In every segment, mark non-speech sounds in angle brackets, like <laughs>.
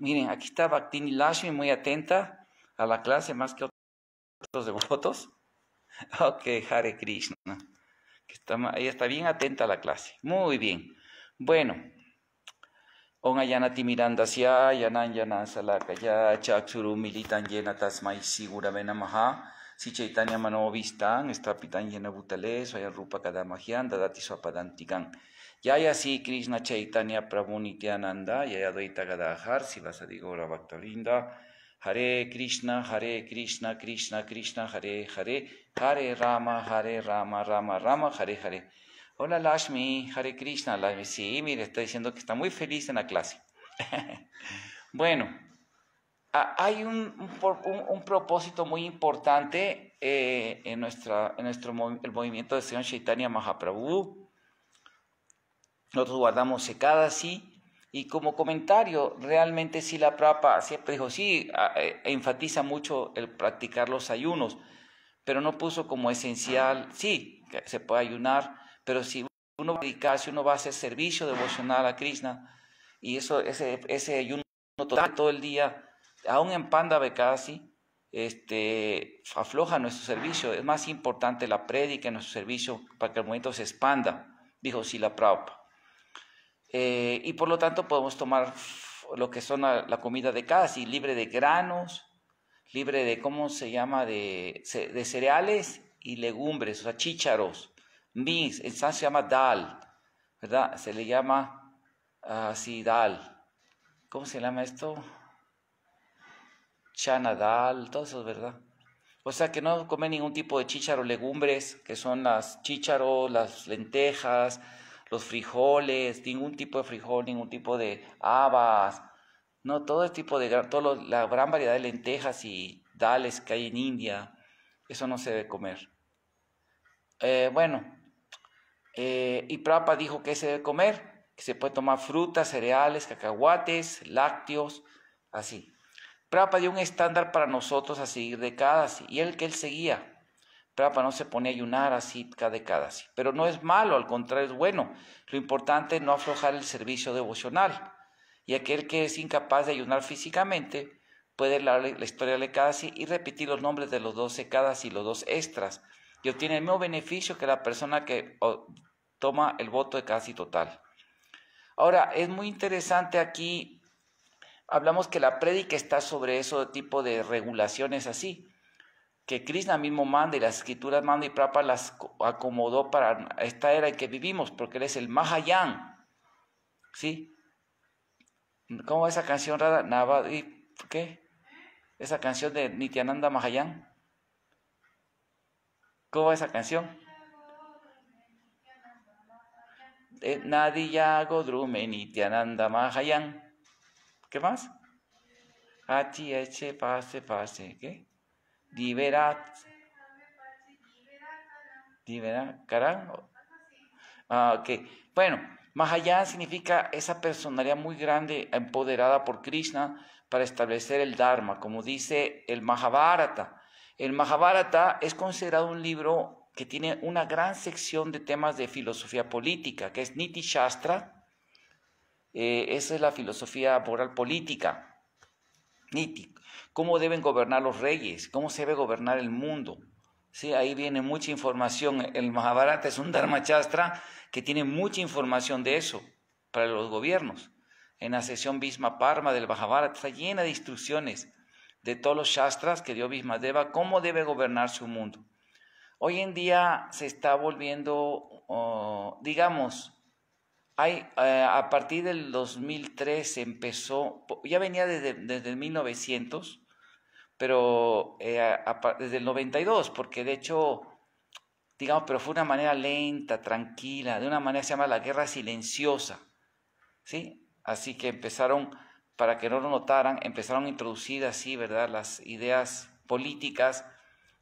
miren, aquí está Bhaktini Lashmi muy atenta a la clase más que otros devotos. <laughs> Ok, Hare Krishna. Que está, ella está bien atenta a la clase. Muy bien. Bueno. Onayanati siya Yanan Yanan Salakaya, chakshuru Militan Yena Tasmai sigura Maha. Si Chaitanya Manovistan, Estrapitan Yena Butales, Vayan Rupa Kadamahian, Dadati Swapadantikan. Yaya si Krishna Chaitanya Prabhu Nityananda, Yaya Dvaita Digo Sivasadigora linda, Hare Krishna, Hare Krishna, Krishna Krishna, Hare Hare, Hare Rama, Hare Rama, Rama Rama, Hare Hare. Hola Lashmi, Hare Krishna, Lashmi. Sí, mire, está diciendo que está muy feliz en la clase. <laughs> bueno, hay un, propósito muy importante eh, en, nuestra, en nuestro el movimiento de Señor Chaitanya Mahaprabhu nosotros guardamos secadas, sí. Y como comentario, realmente sí la Prapa siempre dijo, sí, e, e enfatiza mucho el practicar los ayunos, pero no puso como esencial, sí, se puede ayunar, pero si uno va a uno va a hacer servicio devocional a Krishna, y eso, ese, ese ayuno total, todo el día, aún en panda este, afloja nuestro servicio. Es más importante la prédica en nuestro servicio para que el momento se expanda, dijo la prapa eh, y por lo tanto podemos tomar lo que son la, comida de casi, libre de granos, libre de, ¿cómo se llama?, de, cereales y legumbres, o sea, chícharos, mix, en San se llama dal, ¿verdad? Se le llama así ah, dal. ¿Cómo se llama esto? Chana dal, todo eso, ¿verdad? O sea que no come ningún tipo de chícharo, legumbres, que son las chícharos, las lentejas, los frijoles, ningún tipo de frijol, ningún tipo de habas, no, todo el tipo de, toda la gran variedad de lentejas y dales que hay en India, eso no se debe comer. Eh, bueno, eh, y Prapa dijo que se debe comer, que se puede tomar frutas, cereales, cacahuates, lácteos, así. Prapa dio un estándar para nosotros a seguir de cada, y el que él seguía para no se pone a ayunar así cada cada Pero no es malo, al contrario es bueno. Lo importante es no aflojar el servicio devocional. Y aquel que es incapaz de ayunar físicamente puede leer la historia de si y repetir los nombres de los dos secadas y los dos extras. Y obtiene el mismo beneficio que la persona que toma el voto de casi total. Ahora, es muy interesante aquí, hablamos que la prédica está sobre eso tipo de regulaciones así que Krishna mismo manda y las escrituras manda y Prabhupada las acomodó para esta era en que vivimos, porque él es el Mahayan. ¿Sí? ¿Cómo va esa canción rara? y ¿qué? Esa canción de Nityananda Mahayan. ¿Cómo va esa canción? Eh, nadia Godrume Nityananda Mahayan. ¿Qué más? H, H, pase, pase. ¿Qué? Diverat, Diveracará. Ah, ok. Bueno, Mahayana significa esa personalidad muy grande empoderada por Krishna para establecer el Dharma, como dice el Mahabharata. El Mahabharata es considerado un libro que tiene una gran sección de temas de filosofía política, que es Niti Shastra. Eh, esa es la filosofía moral política. Niti, cómo deben gobernar los reyes, cómo se debe gobernar el mundo. Sí, ahí viene mucha información. El Mahabharata es un Dharma Chastra que tiene mucha información de eso para los gobiernos. En la sesión Bhisma Parma del Mahabharata está llena de instrucciones de todos los Shastras que dio Deva, cómo debe gobernar su mundo. Hoy en día se está volviendo, oh, digamos, hay, eh, a partir del 2003 empezó, ya venía desde, desde el 1900, pero eh, desde el 92, porque de hecho, digamos, pero fue una manera lenta, tranquila, de una manera se llama la guerra silenciosa, ¿sí? Así que empezaron, para que no lo notaran, empezaron a introducir así, ¿verdad?, las ideas políticas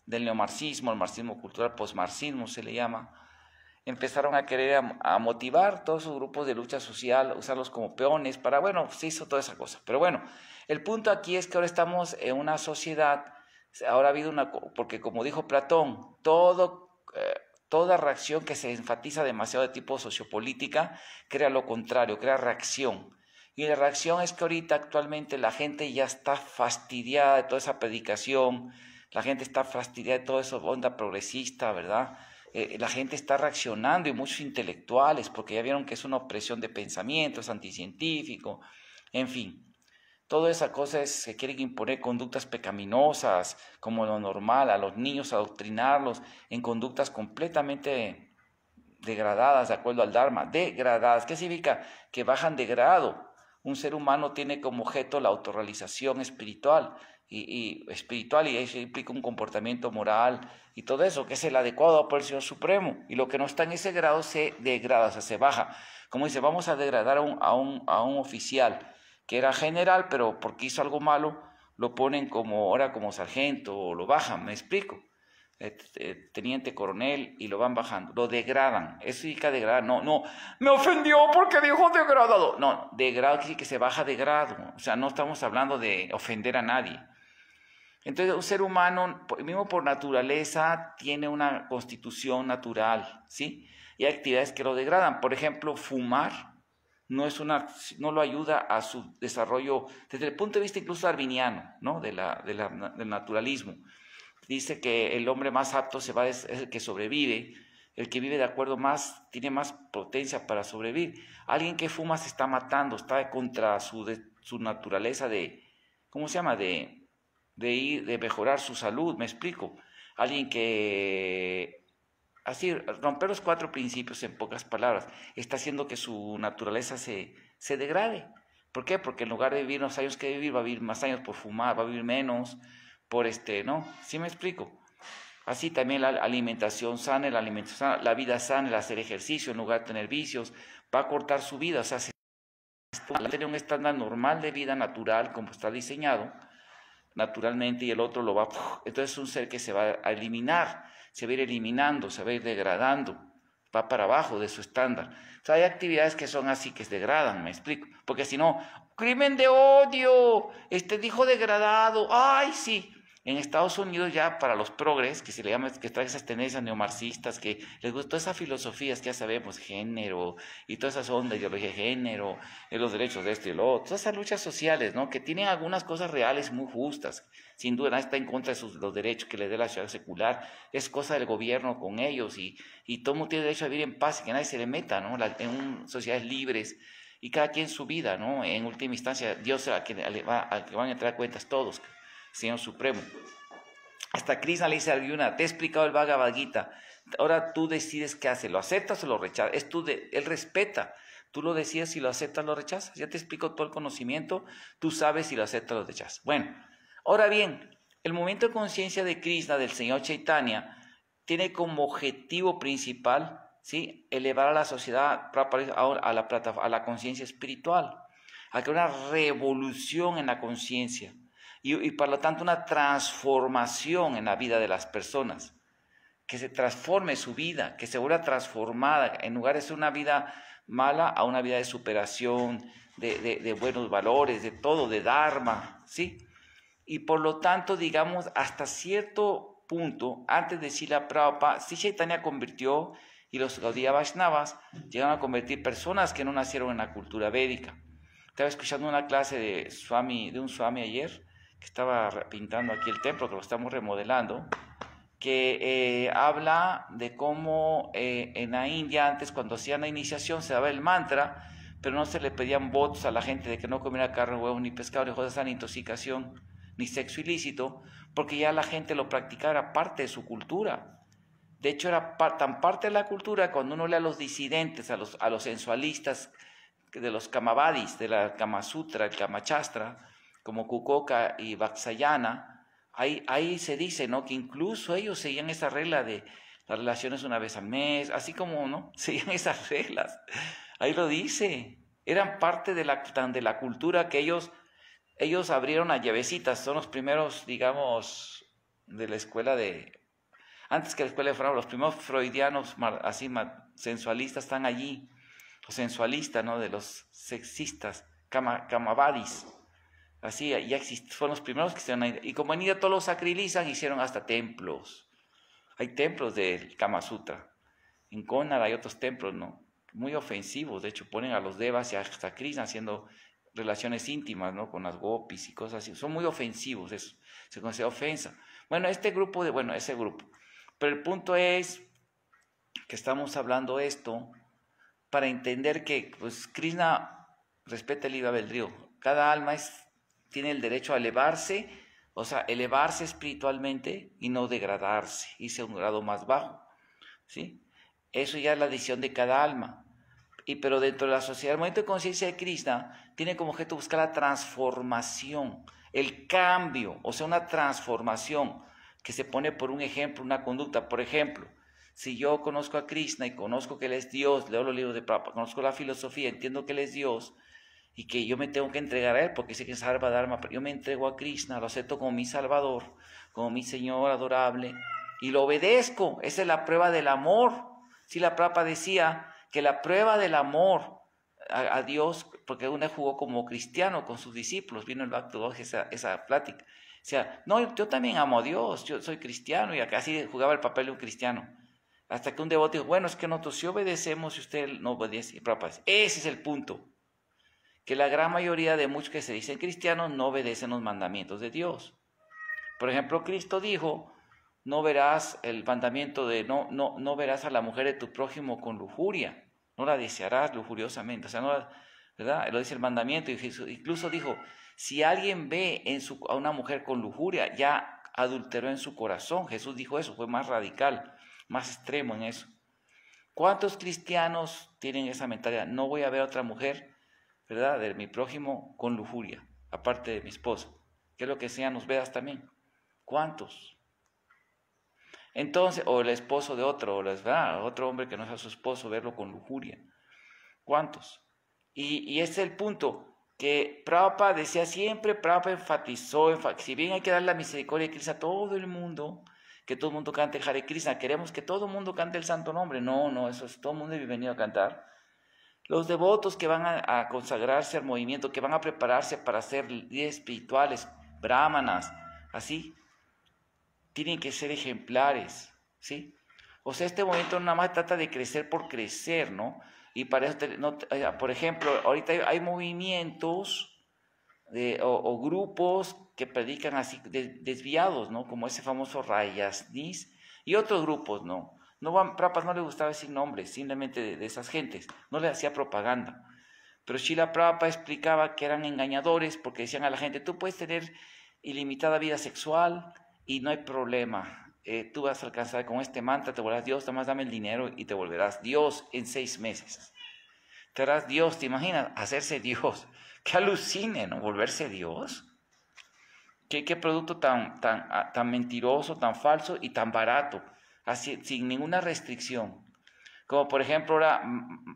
del neomarxismo, el marxismo cultural, posmarxismo se le llama, empezaron a querer a, motivar todos sus grupos de lucha social, usarlos como peones para, bueno, se hizo toda esa cosa. Pero bueno, el punto aquí es que ahora estamos en una sociedad, ahora ha habido una, porque como dijo Platón, todo, eh, toda reacción que se enfatiza demasiado de tipo sociopolítica crea lo contrario, crea reacción. Y la reacción es que ahorita actualmente la gente ya está fastidiada de toda esa predicación, la gente está fastidiada de toda esa onda progresista, ¿verdad? Eh, la gente está reaccionando y muchos intelectuales, porque ya vieron que es una opresión de pensamiento, es anticientífico, en fin. Toda esa cosa es que quieren imponer conductas pecaminosas, como lo normal, a los niños adoctrinarlos en conductas completamente degradadas, de acuerdo al Dharma, degradadas. ¿Qué significa? Que bajan de grado. Un ser humano tiene como objeto la autorrealización espiritual, y, espiritual y eso implica un comportamiento moral y todo eso, que es el adecuado por el Señor Supremo. Y lo que no está en ese grado se degrada, o sea, se baja. Como dice, vamos a degradar a un, a un, a un oficial que era general, pero porque hizo algo malo, lo ponen como ahora como sargento o lo bajan, me explico. Eh, eh, teniente coronel y lo van bajando, lo degradan. Eso significa degradar. No, no, me ofendió porque dijo degradado. No, degrado quiere que se baja de grado. O sea, no estamos hablando de ofender a nadie. Entonces, un ser humano, mismo por naturaleza, tiene una constitución natural, ¿sí? Y hay actividades que lo degradan. Por ejemplo, fumar no, es una, no lo ayuda a su desarrollo, desde el punto de vista incluso darwiniano, ¿no? De la, del naturalismo. Dice que el hombre más apto se va es, el que sobrevive, el que vive de acuerdo más, tiene más potencia para sobrevivir. Alguien que fuma se está matando, está contra su, su naturaleza de, ¿cómo se llama? De de, de mejorar su salud, me explico. Alguien que, así, romper los cuatro principios en pocas palabras, está haciendo que su naturaleza se, degrade. ¿Por qué? Porque en lugar de vivir los años que vivir, va a vivir más años por fumar, va a vivir menos, por este, ¿no? ¿Sí me explico? Así también la alimentación sana, la vida sana, el hacer ejercicio en lugar de tener vicios, va a cortar su vida, o sea, tener tiene un estándar normal de vida natural como está diseñado, naturalmente y el otro lo va... Entonces es un ser que se va a eliminar, se va a ir eliminando, se va a ir degradando, va para abajo de su estándar. O sea, hay actividades que son así, que se degradan, me explico. Porque si no, crimen de odio, este dijo degradado, ay sí, en Estados Unidos ya para los progres, que se le llama, que trae esas tendencias neomarxistas, que les gusta esas filosofías que ya sabemos, género y todas esas ondas, yo dije género, los derechos de este y lo otro, todas esas luchas sociales, ¿no? Que tienen algunas cosas reales muy justas. Sin duda, nadie está en contra de sus, los derechos que le dé la sociedad secular. Es cosa del gobierno con ellos y, y todo mundo tiene derecho a vivir en paz y que nadie se le meta, ¿no? en sociedades libres y cada quien su vida, ¿no? En última instancia, Dios será que, va, a que van a entrar cuentas todos. Señor Supremo. Hasta Krishna le dice a Arjuna, te he explicado el Bhagavad ahora tú decides qué hace, lo aceptas o lo rechazas, él respeta, tú lo decides si lo aceptas o lo rechazas, ya te explico todo el conocimiento, tú sabes si lo aceptas o lo rechazas. Bueno, ahora bien, el momento de conciencia de Krishna, del Señor Chaitanya, tiene como objetivo principal ¿sí? elevar a la sociedad a la, a la conciencia espiritual, a crear una revolución en la conciencia y, por lo tanto una transformación en la vida de las personas, que se transforme su vida, que se vuelva transformada en lugar de ser una vida mala a una vida de superación, de, buenos valores, de todo, de Dharma, ¿sí? Y por lo tanto, digamos, hasta cierto punto, antes de la Prabhupada, si Chaitanya convirtió y los Gaudiya Vaishnavas llegaron a convertir personas que no nacieron en la cultura védica. Estaba escuchando una clase de, de un Swami ayer que estaba pintando aquí el templo, que lo estamos remodelando, que eh, habla de cómo eh, en la India antes cuando hacían la iniciación se daba el mantra, pero no se le pedían votos a la gente de que no comiera carne, huevo, ni pescado, ni cosas ni intoxicación, ni sexo ilícito, porque ya la gente lo practicaba, era parte de su cultura. De hecho, era tan parte de la cultura cuando uno lee a los disidentes, a los, a los sensualistas de los Kamavadis, de la Kama Sutra, el Kamachastra, como Cucoca y Baxayana, ahí, ahí se dice ¿no? que incluso ellos seguían esa regla de las relaciones una vez al mes, así como ¿no? <laughs> seguían esas reglas. Ahí lo dice. Eran parte de la, de la cultura que ellos, abrieron a llavecitas. Son los primeros, digamos, de la escuela de... Antes que la escuela de los primeros freudianos así sensualistas están allí. Los sensualistas, ¿no? De los sexistas, camabadis, Así, ya fueron los primeros que estuvieron ahí. Y como en India todos los sacrilizan, hicieron hasta templos. Hay templos del Kama Sutra. En Konar hay otros templos, ¿no? Muy ofensivos. De hecho, ponen a los devas y hasta Krishna haciendo relaciones íntimas, ¿no? Con las gopis y cosas así. Son muy ofensivos, eso. Se considera ofensa. Bueno, este grupo de, bueno, ese grupo. Pero el punto es que estamos hablando esto para entender que, pues, Krishna respeta el del río Cada alma es tiene el derecho a elevarse, o sea, elevarse espiritualmente y no degradarse, y a un grado más bajo. ¿sí? Eso ya es la decisión de cada alma. Y, pero dentro de la sociedad, el momento de conciencia de Krishna tiene como objeto buscar la transformación, el cambio, o sea, una transformación que se pone por un ejemplo, una conducta. Por ejemplo, si yo conozco a Krishna y conozco que Él es Dios, leo los libros de Prabhupada, conozco la filosofía, entiendo que Él es Dios, y que yo me tengo que entregar a Él porque sé que es de Dharma, pero yo me entrego a Krishna, lo acepto como mi Salvador, como mi Señor adorable y lo obedezco. Esa es la prueba del amor. Si la Papa decía que la prueba del amor a, Dios, porque una jugó como cristiano con sus discípulos, vino el acto 2 esa, esa plática. O sea, no, yo también amo a Dios, yo soy cristiano y así jugaba el papel de un cristiano. Hasta que un devoto dijo, bueno, es que nosotros si obedecemos y usted no obedece. Y Prapa dice, ese es el punto que la gran mayoría de muchos que se dicen cristianos no obedecen los mandamientos de Dios. Por ejemplo, Cristo dijo, no verás el mandamiento de no, no, no verás a la mujer de tu prójimo con lujuria, no la desearás lujuriosamente, o sea, no la, ¿verdad? Lo dice el mandamiento, y Jesús incluso dijo, si alguien ve a una mujer con lujuria, ya adulteró en su corazón, Jesús dijo eso, fue más radical, más extremo en eso. ¿Cuántos cristianos tienen esa mentalidad? No voy a ver a otra mujer ¿verdad?, de mi prójimo con lujuria, aparte de mi esposo. Que es lo que sea, nos Vedas también. ¿Cuántos? Entonces, o el esposo de otro, o la ¿verdad? otro hombre que no sea su esposo, verlo con lujuria. ¿Cuántos? Y, y ese es el punto que Prabhupada decía siempre, Prabhupada enfatizó, si bien hay que dar la misericordia de a todo el mundo, que todo el mundo cante el Hare queremos que todo el mundo cante el santo nombre. No, no, eso es todo el mundo es bienvenido a cantar. Los devotos que van a, consagrarse al movimiento, que van a prepararse para ser espirituales, brahmanas, así, tienen que ser ejemplares, ¿sí? O sea, este movimiento nada más trata de crecer por crecer, ¿no? Y para eso, eh, por ejemplo, ahorita hay, movimientos o, grupos que predican así desviados, ¿no? Como ese famoso Rayasnis y otros grupos, ¿no? No, Prapas no le gustaba decir nombres, simplemente de, esas gentes, no le hacía propaganda. Pero Shila Prapa explicaba que eran engañadores porque decían a la gente, tú puedes tener ilimitada vida sexual y no hay problema. Eh, tú vas a alcanzar con este manta te volverás Dios, más dame el dinero y te volverás Dios en seis meses. Te harás Dios, ¿te imaginas? Hacerse Dios. <laughs> ¿Qué alucine, ¿no? Volverse Dios. ¿Qué, qué producto tan, tan, ah, tan mentiroso, tan falso y tan barato? sin ninguna restricción. Como por ejemplo ahora,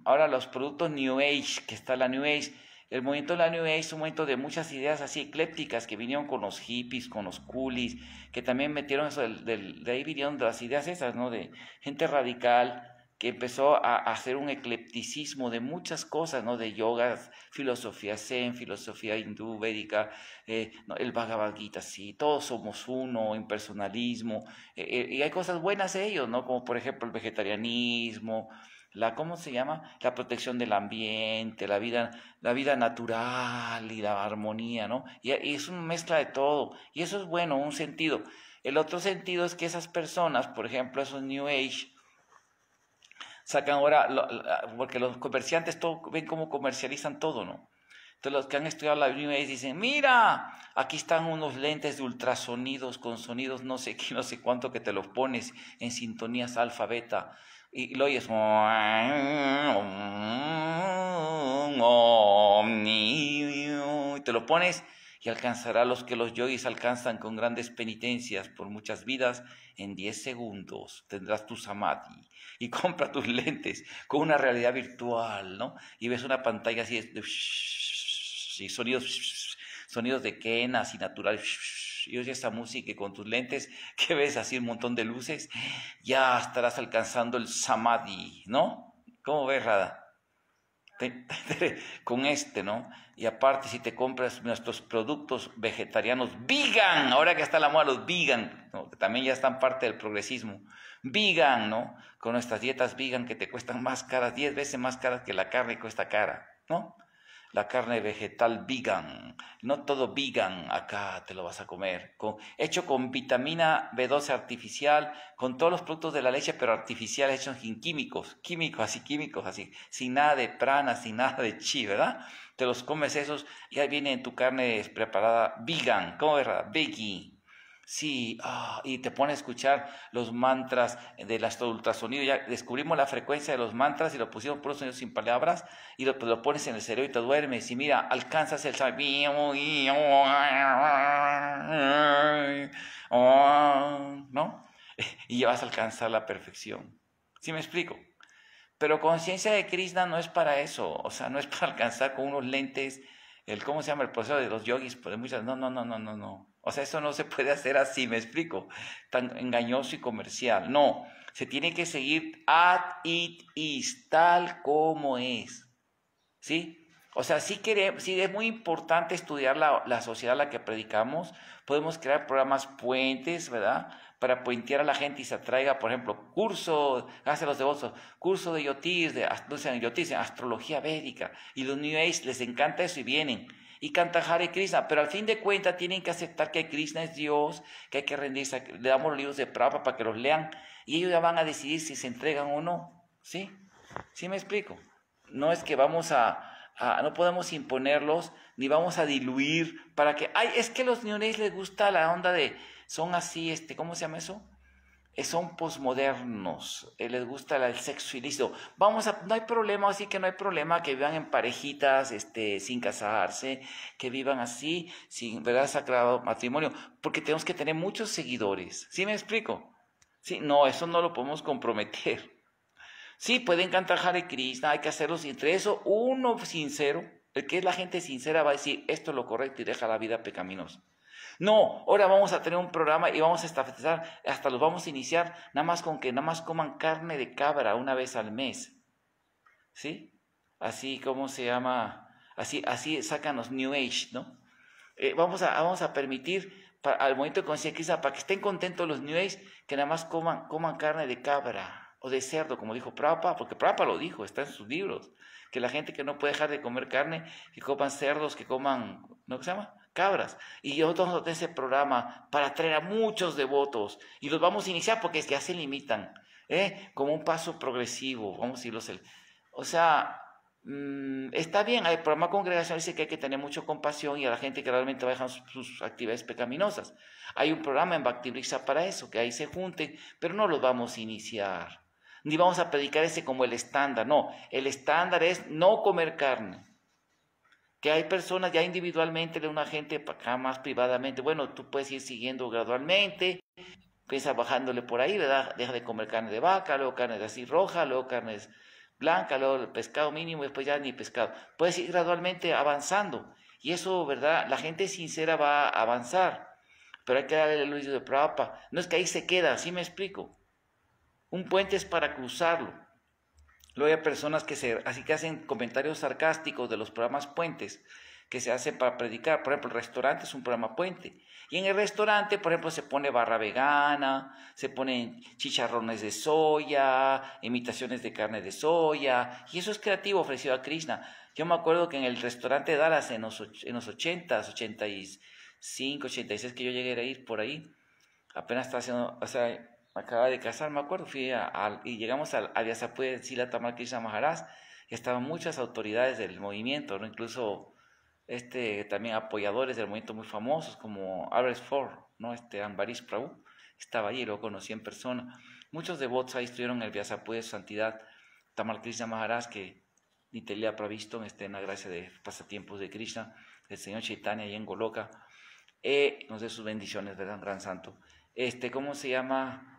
ahora los productos New Age, que está la New Age. El movimiento de la New Age es un movimiento de muchas ideas así eclépticas que vinieron con los hippies, con los coolies, que también metieron eso, de ahí vinieron las ideas esas, ¿no? De gente radical, que empezó a, hacer un eclecticismo de muchas cosas, ¿no? De yoga, filosofía zen, filosofía hindú, védica, eh, el Bhagavad Gita, sí, todos somos uno, impersonalismo, eh, eh, y hay cosas buenas de ellos, ¿no? Como por ejemplo el vegetarianismo, la cómo se llama la protección del ambiente la vida la vida natural y la armonía no y, es una mezcla de todo y eso es bueno un sentido el otro sentido es que esas personas por ejemplo esos new age sacan ahora, porque los comerciantes ven cómo comercializan todo, ¿no? Entonces los que han estudiado la Biblia dicen, mira, aquí están unos lentes de ultrasonidos con sonidos no sé qué, no sé cuánto que te los pones en sintonías alfa, beta, y lo oyes. Y te lo pones y alcanzará los que los yogis alcanzan con grandes penitencias por muchas vidas. En 10 segundos tendrás tu samadhi y <laughs> compra tus lentes con una realidad virtual, ¿no? Y ves una pantalla así de <laughs> sonidos, <laughs> sonidos de quenas y naturales. Y oye esa música con tus lentes que ves así un montón de luces, ya estarás alcanzando el samadhi, ¿no? ¿Cómo ves, Rada? con este, ¿no? Y aparte, si te compras nuestros productos vegetarianos vegan, ahora que está la moda los vegan, que también ya están parte del progresismo, vegan, ¿no? Con nuestras dietas vegan que te cuestan más caras, 10 veces más caras que la carne cuesta cara, ¿no? la carne vegetal vegan. No todo vegan acá te lo vas a comer. hecho con vitamina B12 artificial, con todos los productos de la leche, pero artificial, hechos sin químicos, químicos, así químicos, así, sin nada de prana, sin nada de chi, ¿verdad? Te los comes esos, y ahí viene tu carne preparada vegan. ¿Cómo es? Veggie. Sí, ah, y te pone a escuchar los mantras de del ultrasonido. Ya descubrimos la frecuencia de los mantras y lo pusimos por sonidos sin palabras y pues, lo, pones en el cerebro y te duermes. Y mira, alcanzas el oh, oh, oh, ¿no? <laughs> Y ya vas a alcanzar la perfección. ¿Sí me explico? Pero conciencia de Krishna no es para eso. O sea, no es para <laughs> alcanzar con unos lentes el, ¿cómo se llama? El proceso de los yogis. Pues muchas, no, no, no, no, no, no. O sea, eso no se puede hacer así, me explico, tan engañoso y comercial. No, se tiene que seguir at it is, tal como es. ¿Sí? O sea, sí, queremos, es muy importante estudiar la, sociedad a la que predicamos. Podemos crear programas puentes, ¿verdad? Para puentear a la gente y se atraiga, por ejemplo, curso, hace los devotos, curso de yotis, de, no yotis, astrología védica. Y los New les encanta eso y vienen y cantar Hare Krishna, pero al fin de cuentas tienen que aceptar que Krishna es Dios, que hay que rendirse, le damos los libros de Prabhupada para que los lean y ellos ya van a decidir si se entregan o no, ¿sí? ¿Sí me explico? No es que vamos a, no podemos imponerlos ni vamos a diluir para que, ay, es que los niños les gusta la onda de, son así, este, ¿cómo se llama eso? Eh, son posmodernos, eh, les gusta el sexo ilícito. Vamos a, no hay problema, así que no hay problema que vivan en parejitas, este, sin casarse, que vivan así, sin, ¿verdad? sacrado matrimonio, porque tenemos que tener muchos seguidores. ¿Sí me explico? Sí, no, eso no lo podemos comprometer. Sí, pueden cantar Hare Krishna, hay que hacerlo entre eso, uno sincero, el que es la gente sincera va a decir, esto es lo correcto y deja la vida pecaminosa. No, ahora vamos a tener un programa y vamos a estafetizar, hasta los vamos a iniciar, nada más con que nada más coman carne de cabra una vez al mes. ¿Sí? Así como se llama, así, así sacan los New Age, ¿no? Eh, vamos, a, vamos a permitir al momento de conciencia para que estén contentos los New Age, que nada más coman, coman carne de cabra o de cerdo, como dijo Prapa, porque Prapa lo dijo, está en sus libros, que la gente que no puede dejar de comer carne, que coman cerdos, que coman, ¿no se llama? cabras. Y nosotros vamos ese programa para traer a muchos devotos. Y los vamos a iniciar porque ya se limitan, ¿eh? como un paso progresivo. Vamos a el, O sea, mm, está bien, el programa congregacional dice que hay que tener mucha compasión y a la gente que realmente va sus, actividades pecaminosas. Hay un programa en Bhakti para eso, que ahí se junten, pero no los vamos a iniciar. Ni vamos a predicar ese como el estándar, no. El estándar es no comer carne que hay personas ya individualmente de una gente para acá más privadamente, bueno, tú puedes ir siguiendo gradualmente, piensa ah, bajándole por ahí, ¿verdad? Deja de comer carne de vaca, luego carne de así roja, luego carnes blanca, luego pescado mínimo, después ya ni pescado. Puedes ir gradualmente avanzando. Y eso, ¿verdad? La gente sincera va a avanzar. Pero hay que darle el oído de prueba. No es que ahí se queda, así me explico. Un puente es para cruzarlo. Luego hay personas que, se, así que hacen comentarios sarcásticos de los programas puentes que se hacen para predicar. Por ejemplo, el restaurante es un programa puente. Y en el restaurante, por ejemplo, se pone barra vegana, se ponen chicharrones de soya, imitaciones de carne de soya. Y eso es creativo ofrecido a Krishna. Yo me acuerdo que en el restaurante Dallas en los, en los 80s, 85, 86 que yo llegué a ir por ahí, apenas estaba haciendo, o sea, acaba de casar, me acuerdo, fui y llegamos a, a de Sila Tamal Krishna Maharaj, y estaban muchas autoridades del movimiento, ¿no? incluso este, también apoyadores del movimiento muy famosos como Albert Ford, ¿no? este, Ambarish Prabhu, estaba allí, lo conocí en persona. Muchos devotos ahí estuvieron en el Vyasapue de santidad, Tamal Krishna Maharaj, que ni te le ha previsto, este, en la gracia de pasatiempos de Krishna, el Señor Chaitanya y en Goloka. Eh, nos dé sus bendiciones, ¿verdad? Gran Santo. Este, ¿cómo se llama?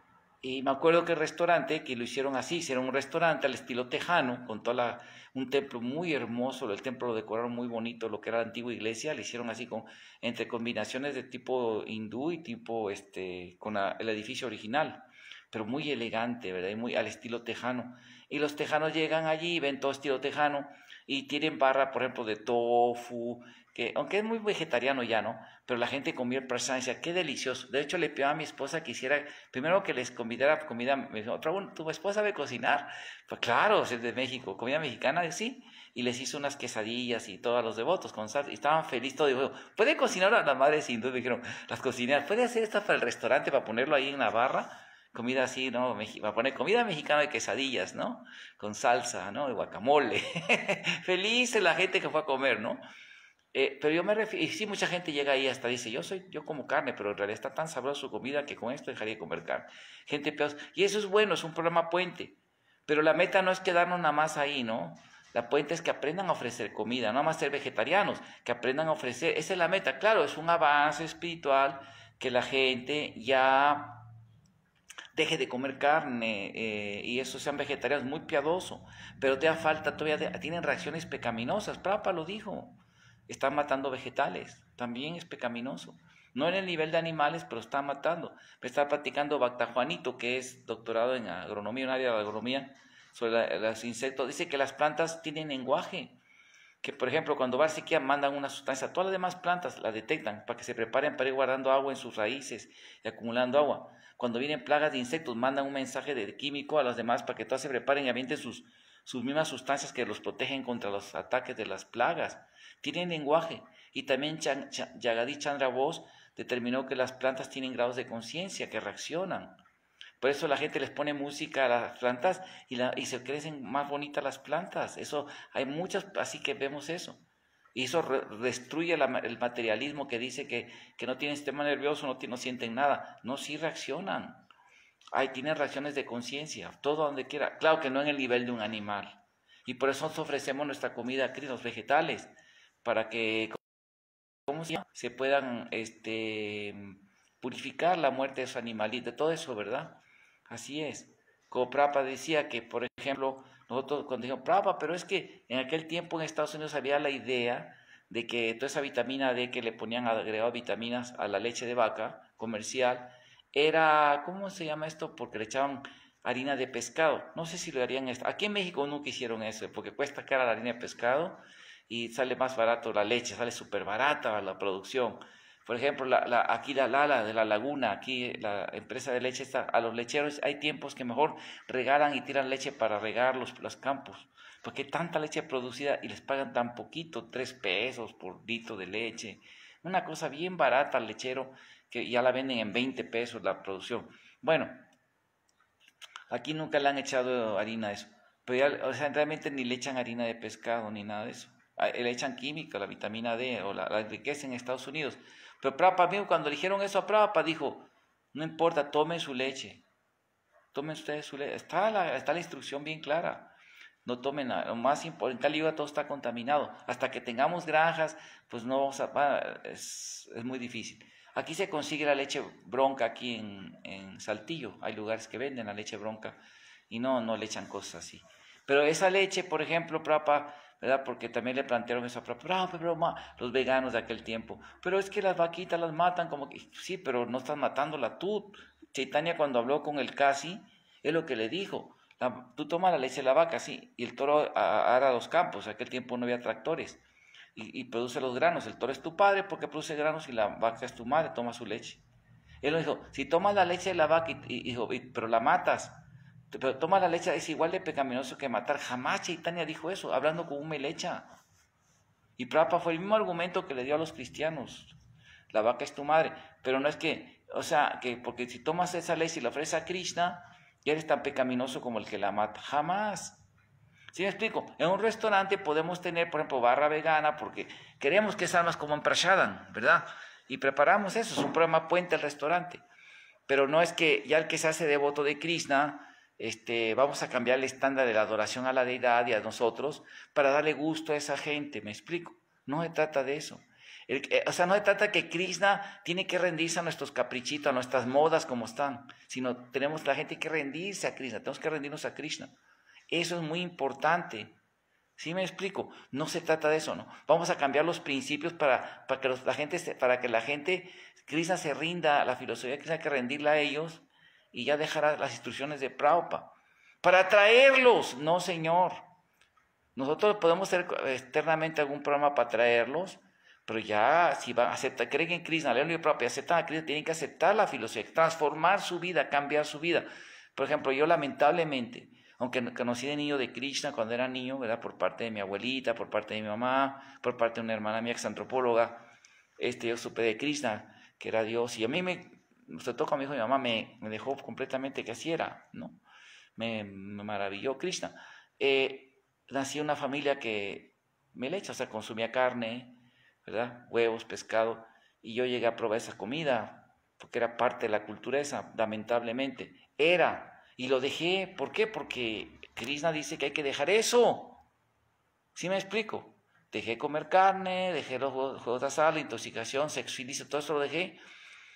Y me acuerdo que el restaurante, que lo hicieron así, hicieron un restaurante al estilo tejano, con toda la, un templo muy hermoso, el templo lo decoraron muy bonito, lo que era la antigua iglesia, lo hicieron así con, entre combinaciones de tipo hindú y tipo, este, con el edificio original, pero muy elegante, ¿verdad? Y muy al estilo tejano. Y los tejanos llegan allí, ven todo estilo tejano, y tienen barra, por ejemplo, de tofu, que aunque es muy vegetariano ya, ¿no? Pero la gente comía el y decía, qué delicioso. De hecho, le pidió a mi esposa que hiciera, primero que les convidara comida, me dijo, ¿tu esposa sabe cocinar? Pues claro, es de México, comida mexicana, sí. Y les hizo unas quesadillas y todos los devotos con salsa. y estaban felices todos. Dijo, ¿puede cocinar a la madre sin duda? Dijeron, las cocineras, ¿puede hacer esto para el restaurante, para ponerlo ahí en la barra? comida así, ¿no? Va a poner comida mexicana de quesadillas, ¿no? Con salsa, ¿no? De guacamole. <laughs> Feliz la gente que fue a comer, ¿no? Eh, pero yo me refiero, y sí, mucha gente llega ahí hasta dice, yo soy, yo como carne, pero en realidad está tan sabrosa su comida que con esto dejaría de comer carne. Gente piadosa, y eso es bueno, es un programa puente, pero la meta no es quedarnos nada más ahí, ¿no? La puente es que aprendan a ofrecer comida, no nada más ser vegetarianos, que aprendan a ofrecer, esa es la meta, claro, es un avance espiritual que la gente ya deje de comer carne eh, y eso sean vegetarianos, muy piadoso, pero te da falta todavía, tienen reacciones pecaminosas, papá lo dijo, Está matando vegetales, también es pecaminoso. No en el nivel de animales, pero está matando. Está practicando Bacta Juanito, que es doctorado en agronomía, un área de agronomía sobre los insectos. Dice que las plantas tienen lenguaje. Que, por ejemplo, cuando va sequía, mandan una sustancia. Todas las demás plantas la detectan para que se preparen para ir guardando agua en sus raíces y acumulando agua. Cuando vienen plagas de insectos, mandan un mensaje de químico a las demás para que todas se preparen y avienten sus, sus mismas sustancias que los protegen contra los ataques de las plagas. Tienen lenguaje y también Yagadi Chandra Bose determinó que las plantas tienen grados de conciencia que reaccionan. Por eso la gente les pone música a las plantas y, y se crecen más bonitas las plantas. Eso hay muchas, así que vemos eso. Y eso destruye el materialismo que dice que, no tienen sistema nervioso, no, no sienten nada. No, sí reaccionan tiene tiene reacciones de conciencia, todo donde quiera. Claro que no en el nivel de un animal. Y por eso nos ofrecemos nuestra comida a los vegetales, para que se, puedan este, purificar la muerte de esos animalitos, todo eso, ¿verdad? Así es. Como Prapa decía que, por ejemplo, nosotros cuando dijimos, Prapa, pero es que en aquel tiempo en Estados Unidos había la idea de que toda esa vitamina D que le ponían agregado vitaminas a la leche de vaca comercial, era, ¿cómo se llama esto? Porque le echaban harina de pescado. No sé si lo harían esto. Aquí en México nunca hicieron eso, porque cuesta cara la harina de pescado y sale más barato la leche, sale súper barata la producción. Por ejemplo, la, aquí la Lala de la Laguna, aquí la empresa de leche está, a los lecheros hay tiempos que mejor regalan y tiran leche para regar los, los campos, porque tanta leche producida y les pagan tan poquito, tres pesos por litro de leche, una cosa bien barata al lechero que ya la venden en 20 pesos la producción. Bueno, aquí nunca le han echado harina a eso. Pero ya, o sea, realmente ni le echan harina de pescado ni nada de eso. Ah, eh, le echan química, la vitamina D o la, la enriquecen en Estados Unidos. Pero Prabhupada mismo, cuando le dijeron eso a Prabhupada, dijo, no importa, tome su leche. Tomen ustedes su leche. Está la, instrucción bien clara. No tomen nada. Lo más importante, el todo está contaminado. Hasta que tengamos granjas, pues no vamos a... es muy difícil. Aquí se consigue la leche bronca, aquí en, Saltillo. Hay lugares que venden la leche bronca y no, no le echan cosas así. Pero esa leche, por ejemplo, Prapa, ¿verdad? Porque también le plantearon eso a pues, los veganos de aquel tiempo. Pero es que las vaquitas las matan, como que sí, pero no estás matándola tú. Chaitania cuando habló con el casi, es lo que le dijo. tú tomas la leche de la vaca, sí, y el toro hará los campos. Aquel tiempo no había tractores y, produce los granos. El toro es tu padre porque produce granos y la vaca es tu madre, toma su leche. Él nos dijo, si tomas la leche de la vaca, y, pero la matas, pero tomas la leche, es igual de pecaminoso que matar. Jamás Chaitanya dijo eso, hablando con un lecha Y Prapa fue el mismo argumento que le dio a los cristianos. La vaca es tu madre, pero no es que, o sea, que porque si tomas esa leche y la ofreces a Krishna, ya eres tan pecaminoso como el que la mata. Jamás. ¿Sí me explico? En un restaurante podemos tener, por ejemplo, barra vegana porque queremos que almas como Prashadan, ¿verdad? Y preparamos eso, es un programa puente al restaurante. Pero no es que ya el que se hace devoto de Krishna, este, vamos a cambiar el estándar de la adoración a la deidad y a nosotros para darle gusto a esa gente, ¿me explico? No se trata de eso. Eh, o sea, no se trata que Krishna tiene que rendirse a nuestros caprichitos, a nuestras modas como están, sino tenemos la gente que rendirse a Krishna, tenemos que rendirnos a Krishna. Eso es muy importante. ¿Sí me explico? No se trata de eso, ¿no? Vamos a cambiar los principios para, para que la gente, para que la gente se rinda a la filosofía Krishna que rendirla a ellos y ya dejará las instrucciones de Prabhupada. Para atraerlos, no señor. Nosotros podemos hacer externamente algún programa para traerlos, pero ya si van a creen en Krishna, leen y propia, aceptan a Krishna, tienen que aceptar la filosofía, transformar su vida, cambiar su vida. Por ejemplo, yo lamentablemente, aunque conocí de niño de Krishna cuando era niño, ¿verdad? Por parte de mi abuelita, por parte de mi mamá, por parte de una hermana mía antropóloga, este, yo supe de Krishna, que era Dios, y a mí me, se tocó mi hijo, mi mamá, me, dejó completamente que así era, ¿no? Me, maravilló Krishna. Eh, nací en una familia que me echa, o sea, consumía carne, ¿verdad? Huevos, pescado, y yo llegué a probar esa comida, porque era parte de la cultura esa, lamentablemente. Era, y lo dejé, ¿por qué? Porque Krishna dice que hay que dejar eso. ¿Sí me explico? Dejé comer carne, dejé los juegos de azar, la intoxicación, sexo todo eso lo dejé.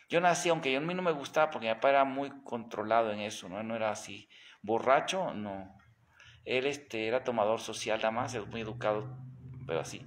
Yo nací, aunque yo a mí no me gustaba, porque mi papá era muy controlado en eso, ¿no? No era así. Borracho, no. Él este, era tomador social, nada más, muy educado, pero así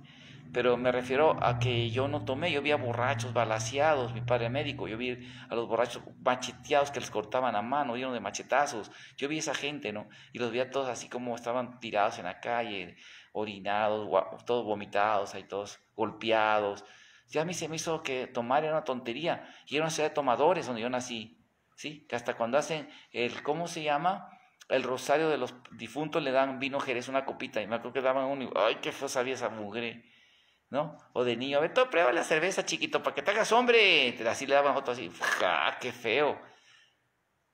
pero me refiero a que yo no tomé, yo vi a borrachos balaseados, mi padre médico, yo vi a los borrachos macheteados que les cortaban a mano, dieron de machetazos, yo vi a esa gente, ¿no? Y los vi a todos así como estaban tirados en la calle, orinados, todos vomitados, ahí todos golpeados. Ya a mí se me hizo que tomar era una tontería, y era una ciudad de tomadores donde yo nací, ¿sí? Que hasta cuando hacen el, ¿cómo se llama?, el rosario de los difuntos le dan vino jerez, una copita, y me acuerdo que daban un, ay, qué fosa sabía esa mugre, ¿no? O de niño, a ver, prueba la cerveza, chiquito, para que te hagas hombre. Así le daban otro así, ¡ja! ¡Qué feo!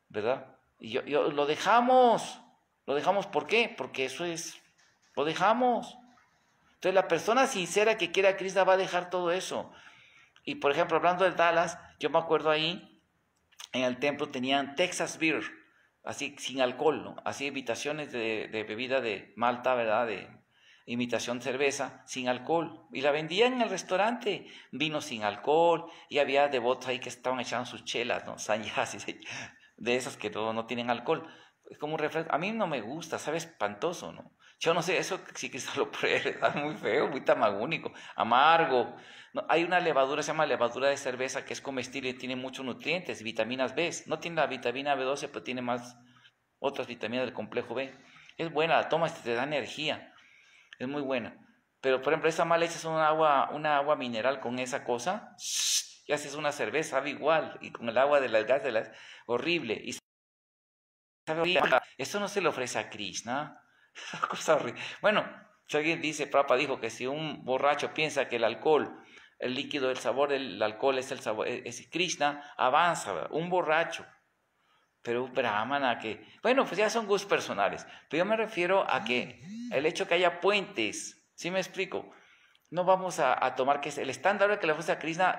¿Verdad? Y yo, lo dejamos. Lo dejamos, ¿por qué? Porque eso es, lo dejamos. Entonces, la persona sincera que quiera a Cristo va a dejar todo eso. Y por ejemplo, hablando de Dallas, yo me acuerdo ahí, en el templo tenían Texas Beer, así sin alcohol, ¿no? así invitaciones de, de, bebida de malta, ¿verdad? imitación cerveza sin alcohol. Y la vendían en el restaurante, vino sin alcohol, y había devotos ahí que estaban echando sus chelas, ¿no? <laughs> y de esas que todo no tienen alcohol. Es como un refresco. A mí no me gusta, sabe espantoso, ¿no? Yo no sé, eso sí que <laughs> lo pruebe, muy feo, muy tamagúnico, amargo. No, hay una levadura, se llama levadura de cerveza, que es comestible y tiene muchos nutrientes, vitaminas B. No tiene la vitamina B12, pero tiene más otras vitaminas del complejo B. Es buena, la toma, te da energía es muy buena. Pero, por ejemplo, esa mal hecha es un agua, una agua mineral con esa cosa, y es una cerveza, sabe igual, y con el agua de las gas de las, horrible, y Eso no se le ofrece a Krishna, <laughs> Bueno, si alguien dice, Papa dijo que si un borracho piensa que el alcohol, el líquido, el sabor del alcohol es el sabor, es Krishna, avanza, un borracho, pero brahmana que, bueno, pues ya son gustos personales, pero yo me refiero a que el hecho que haya puentes, ¿sí me explico? No vamos a, tomar que el estándar que le ofrece a Krishna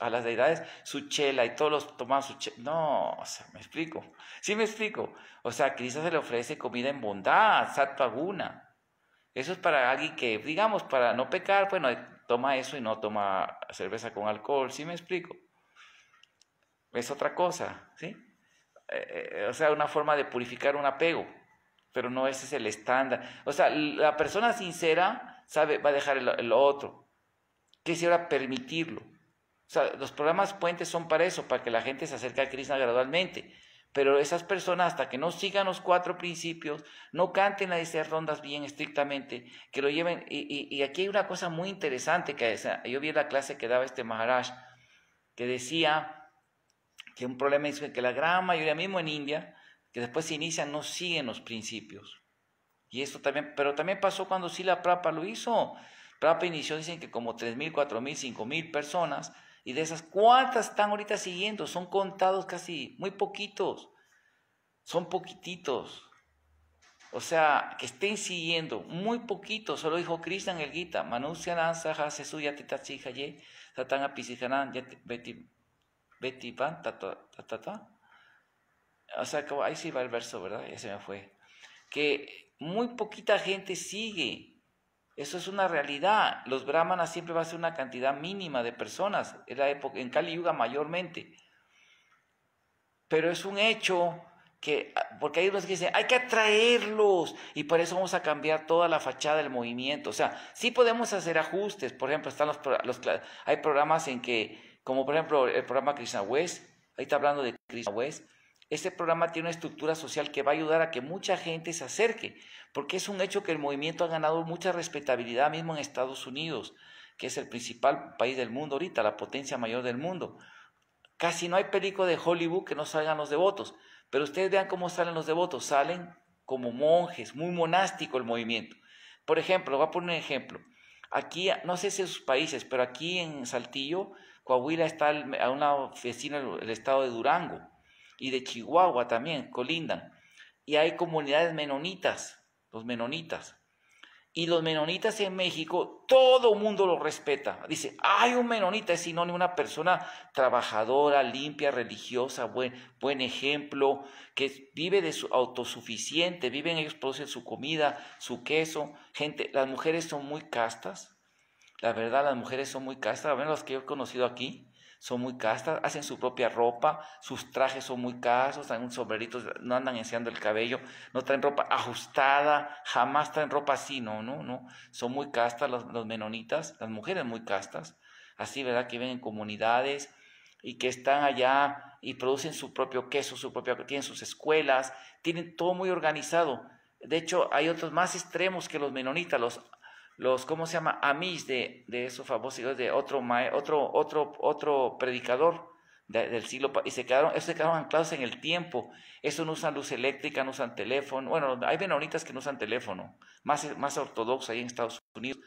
a las deidades, su chela y todos los tomamos su chela. No, o sea, me explico. Sí me explico. O sea, a Krishna se le ofrece comida en bondad, satvaguna Eso es para alguien que, digamos, para no pecar, bueno, pues toma eso y no toma cerveza con alcohol. Sí me explico. Es otra cosa, ¿sí? Eh, o sea, una forma de purificar un apego, pero no ese es el estándar. O sea, la persona sincera sabe, va a dejar el, el otro, quisiera permitirlo. O sea, los programas puentes son para eso, para que la gente se acerque a Krishna gradualmente. Pero esas personas, hasta que no sigan los cuatro principios, no canten a esas rondas bien estrictamente, que lo lleven. Y, aquí hay una cosa muy interesante que yo vi en la clase que daba este Maharaj, que decía que un problema es que la gran mayoría, mismo en India, que después se inician, no siguen los principios. Y esto también, pero también pasó cuando Sila Prapa lo hizo. Prapa inició, dicen que como 3.000, 4.000, 5.000 personas, y de esas, ¿cuántas están ahorita siguiendo? Son contados casi, muy poquitos, son poquititos. O sea, que estén siguiendo, muy poquitos, solo dijo Krishna en el Gita, Manusya Nansaha, Sesuya Titachi Satana Betty ta, O sea, ahí sí va el verso, ¿verdad? Ya se me fue. Que muy poquita gente sigue. Eso es una realidad. Los brahmanas siempre va a ser una cantidad mínima de personas. En, la época, en Kali Yuga mayormente. Pero es un hecho que, ah, porque hay unos que dicen, hay que atraerlos y por eso vamos a cambiar toda la fachada del movimiento. O sea, sí podemos hacer ajustes, por ejemplo, están hay programas en que como por ejemplo el programa Krishna West, ahí está hablando de Krishna West. Este programa tiene una estructura social que va a ayudar a que mucha gente se acerque, porque es un hecho que el movimiento ha ganado mucha respetabilidad mismo en Estados Unidos, que es el principal país del mundo ahorita, la potencia mayor del mundo. Casi no hay película de Hollywood que no salgan los devotos, pero ustedes vean cómo salen los devotos, salen como monjes, muy monástico el movimiento. Por ejemplo, voy a poner un ejemplo. Aquí, no sé si en sus países, pero aquí en Saltillo Coahuila está a una oficina el estado de Durango y de Chihuahua también, colindan. Y hay comunidades menonitas, los menonitas. Y los menonitas en México, todo mundo los respeta. Dice, hay un menonita, es sinónimo una persona trabajadora, limpia, religiosa, buen, buen ejemplo, que vive de su autosuficiente, viven ellos producen su comida, su queso. Gente, las mujeres son muy castas, la verdad, las mujeres son muy castas, las que yo he conocido aquí son muy castas, hacen su propia ropa, sus trajes son muy casos traen un sombrerito, no andan enseñando el cabello, no traen ropa ajustada, jamás traen ropa así, no, no, no. Son muy castas las menonitas, las mujeres muy castas, así, ¿verdad? Que viven en comunidades y que están allá y producen su propio queso, su propia, tienen sus escuelas, tienen todo muy organizado. De hecho, hay otros más extremos que los menonitas, los los, ¿cómo se llama? Amis de, de esos famosos de otro, otro, otro, otro predicador del siglo, y se quedaron, se anclados en el tiempo, eso no usan luz eléctrica, no usan teléfono, bueno, hay benonitas que no usan teléfono, más, más ahí en Estados Unidos,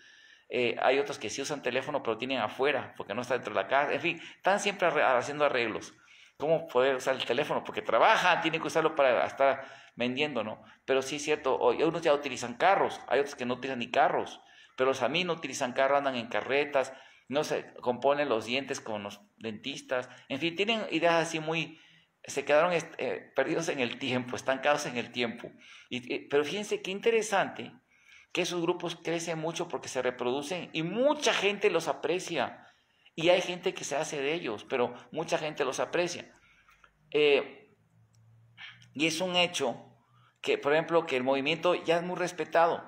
eh, hay otros que sí usan teléfono, pero tienen afuera, porque no está dentro de la casa, en fin, están siempre haciendo arreglos, cómo poder usar el teléfono, porque trabajan, tienen que usarlo para estar vendiendo, ¿no? Pero sí es cierto, hoy unos ya utilizan carros, hay otros que no utilizan ni carros, pero los mí no utilizan carro, andan en carretas, no se componen los dientes con los dentistas. En fin, tienen ideas así muy... Se quedaron eh, perdidos en el tiempo, estancados en el tiempo. Eh, pero fíjense qué interesante que esos grupos crecen mucho porque se reproducen y mucha gente los aprecia. Y hay gente que se hace de ellos, pero mucha gente los aprecia. Eh, y es un hecho que, por ejemplo, que el movimiento ya es muy respetado.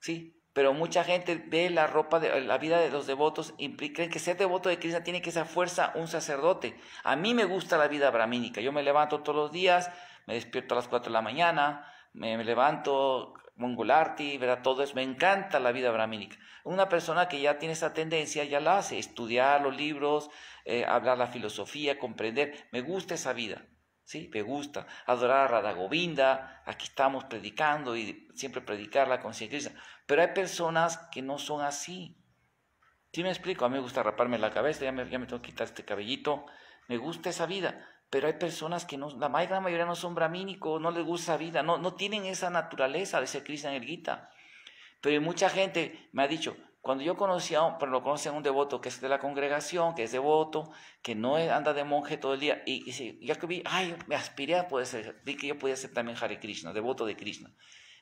Sí, pero mucha gente ve la ropa de la vida de los devotos y creen que ser devoto de Cristo tiene que ser fuerza un sacerdote. A mí me gusta la vida brahmínica. Yo me levanto todos los días, me despierto a las 4 de la mañana, me, levanto mongolarti, ¿verdad? Todo eso. Me encanta la vida brahmínica. Una persona que ya tiene esa tendencia ya la hace, estudiar los libros, eh, hablar la filosofía, comprender. Me gusta esa vida. ¿sí? Me gusta adorar a Radha aquí estamos predicando y siempre predicar la conciencia pero hay personas que no son así. ¿Sí me explico? A mí me gusta raparme la cabeza, ya me, me tengo que quitar este cabellito. Me gusta esa vida. Pero hay personas que no, la gran mayoría no son bramínicos, no les gusta esa vida, no, no tienen esa naturaleza de ser en el Erguita. Pero hay mucha gente me ha dicho, cuando yo conocía, pero lo a un devoto que es de la congregación, que es devoto, que no anda de monje todo el día, y, ya que vi, ay, me aspiré a poder ser, vi que yo podía ser también Hare Krishna, devoto de Krishna.